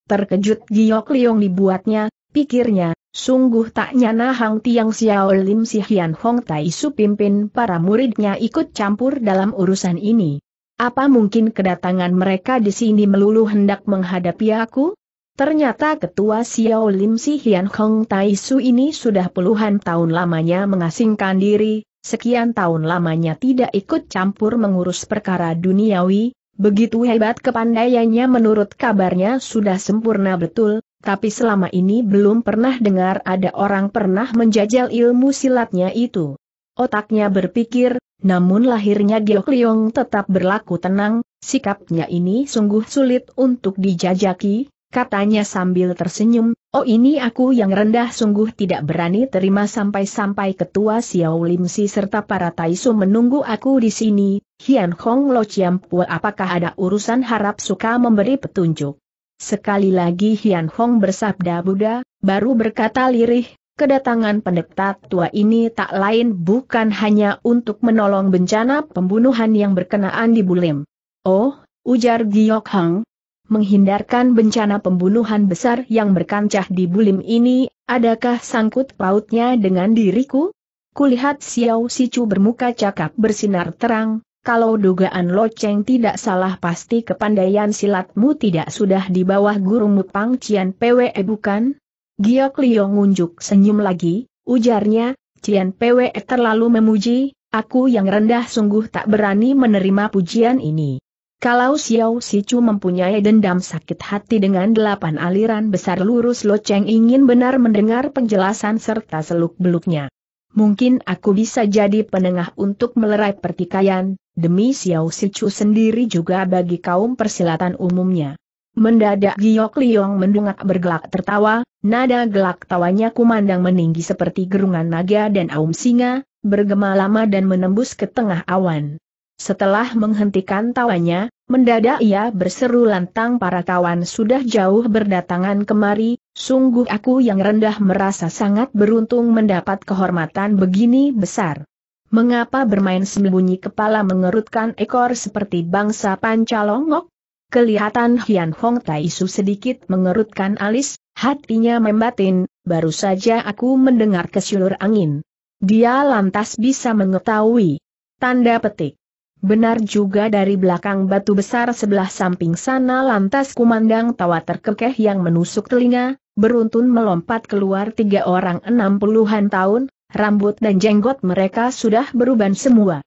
Terkejut Giok Liong dibuatnya, pikirnya, sungguh tak nyana Hang Tiang Xiao Lim Si Hian Hong Tai Su pimpin para muridnya ikut campur dalam urusan ini. Apa mungkin kedatangan mereka di sini melulu hendak menghadapi aku? Ternyata ketua Xiao Lim Si Hian Hong Tai Su ini sudah puluhan tahun lamanya mengasingkan diri, sekian tahun lamanya tidak ikut campur mengurus perkara duniawi, begitu hebat kepandaiannya menurut kabarnya sudah sempurna betul, tapi selama ini belum pernah dengar ada orang pernah menjajal ilmu silatnya itu. Otaknya berpikir, namun lahirnya Giok Liong tetap berlaku tenang, sikapnya ini sungguh sulit untuk dijajaki, katanya sambil tersenyum, oh ini aku yang rendah sungguh tidak berani terima sampai-sampai ketua Xiao Limsi serta para Taisu menunggu aku di sini, Hian Hong Lo Pua apakah ada urusan harap suka memberi petunjuk. Sekali lagi Hian Hong bersabda Buddha, baru berkata lirih, Kedatangan pendeta tua ini tak lain bukan hanya untuk menolong bencana pembunuhan yang berkenaan di Bulim. Oh, ujar Giok Hang, menghindarkan bencana pembunuhan besar yang berkancah di Bulim ini, adakah sangkut pautnya dengan diriku? Kulihat Xiao Sicu bermuka cakap bersinar terang, kalau dugaan loceng tidak salah pasti kepandaian silatmu tidak sudah di bawah gurumu Pang Cian PWE bukan? Giok Liong unjuk senyum lagi, ujarnya, Cian PWE terlalu memuji, aku yang rendah sungguh tak berani menerima pujian ini. Kalau Xiao Sicu mempunyai dendam sakit hati dengan delapan aliran besar lurus Lo Cheng ingin benar mendengar penjelasan serta seluk-beluknya. Mungkin aku bisa jadi penengah untuk melerai pertikaian, demi Xiao Sicu sendiri juga bagi kaum persilatan umumnya. Mendadak Giok Liong mendungak bergelak tertawa, nada gelak tawanya kumandang meninggi seperti gerungan naga dan aum singa, bergema lama dan menembus ke tengah awan. Setelah menghentikan tawanya, mendadak ia berseru lantang para kawan sudah jauh berdatangan kemari, sungguh aku yang rendah merasa sangat beruntung mendapat kehormatan begini besar. Mengapa bermain sembunyi kepala mengerutkan ekor seperti bangsa pancalongok? Kelihatan Hian Hong Taisu sedikit mengerutkan alis, hatinya membatin, baru saja aku mendengar kesulur angin. Dia lantas bisa mengetahui. Tanda petik. Benar juga dari belakang batu besar sebelah samping sana lantas kumandang tawa terkekeh yang menusuk telinga, beruntun melompat keluar tiga orang enam puluhan tahun, rambut dan jenggot mereka sudah beruban semua.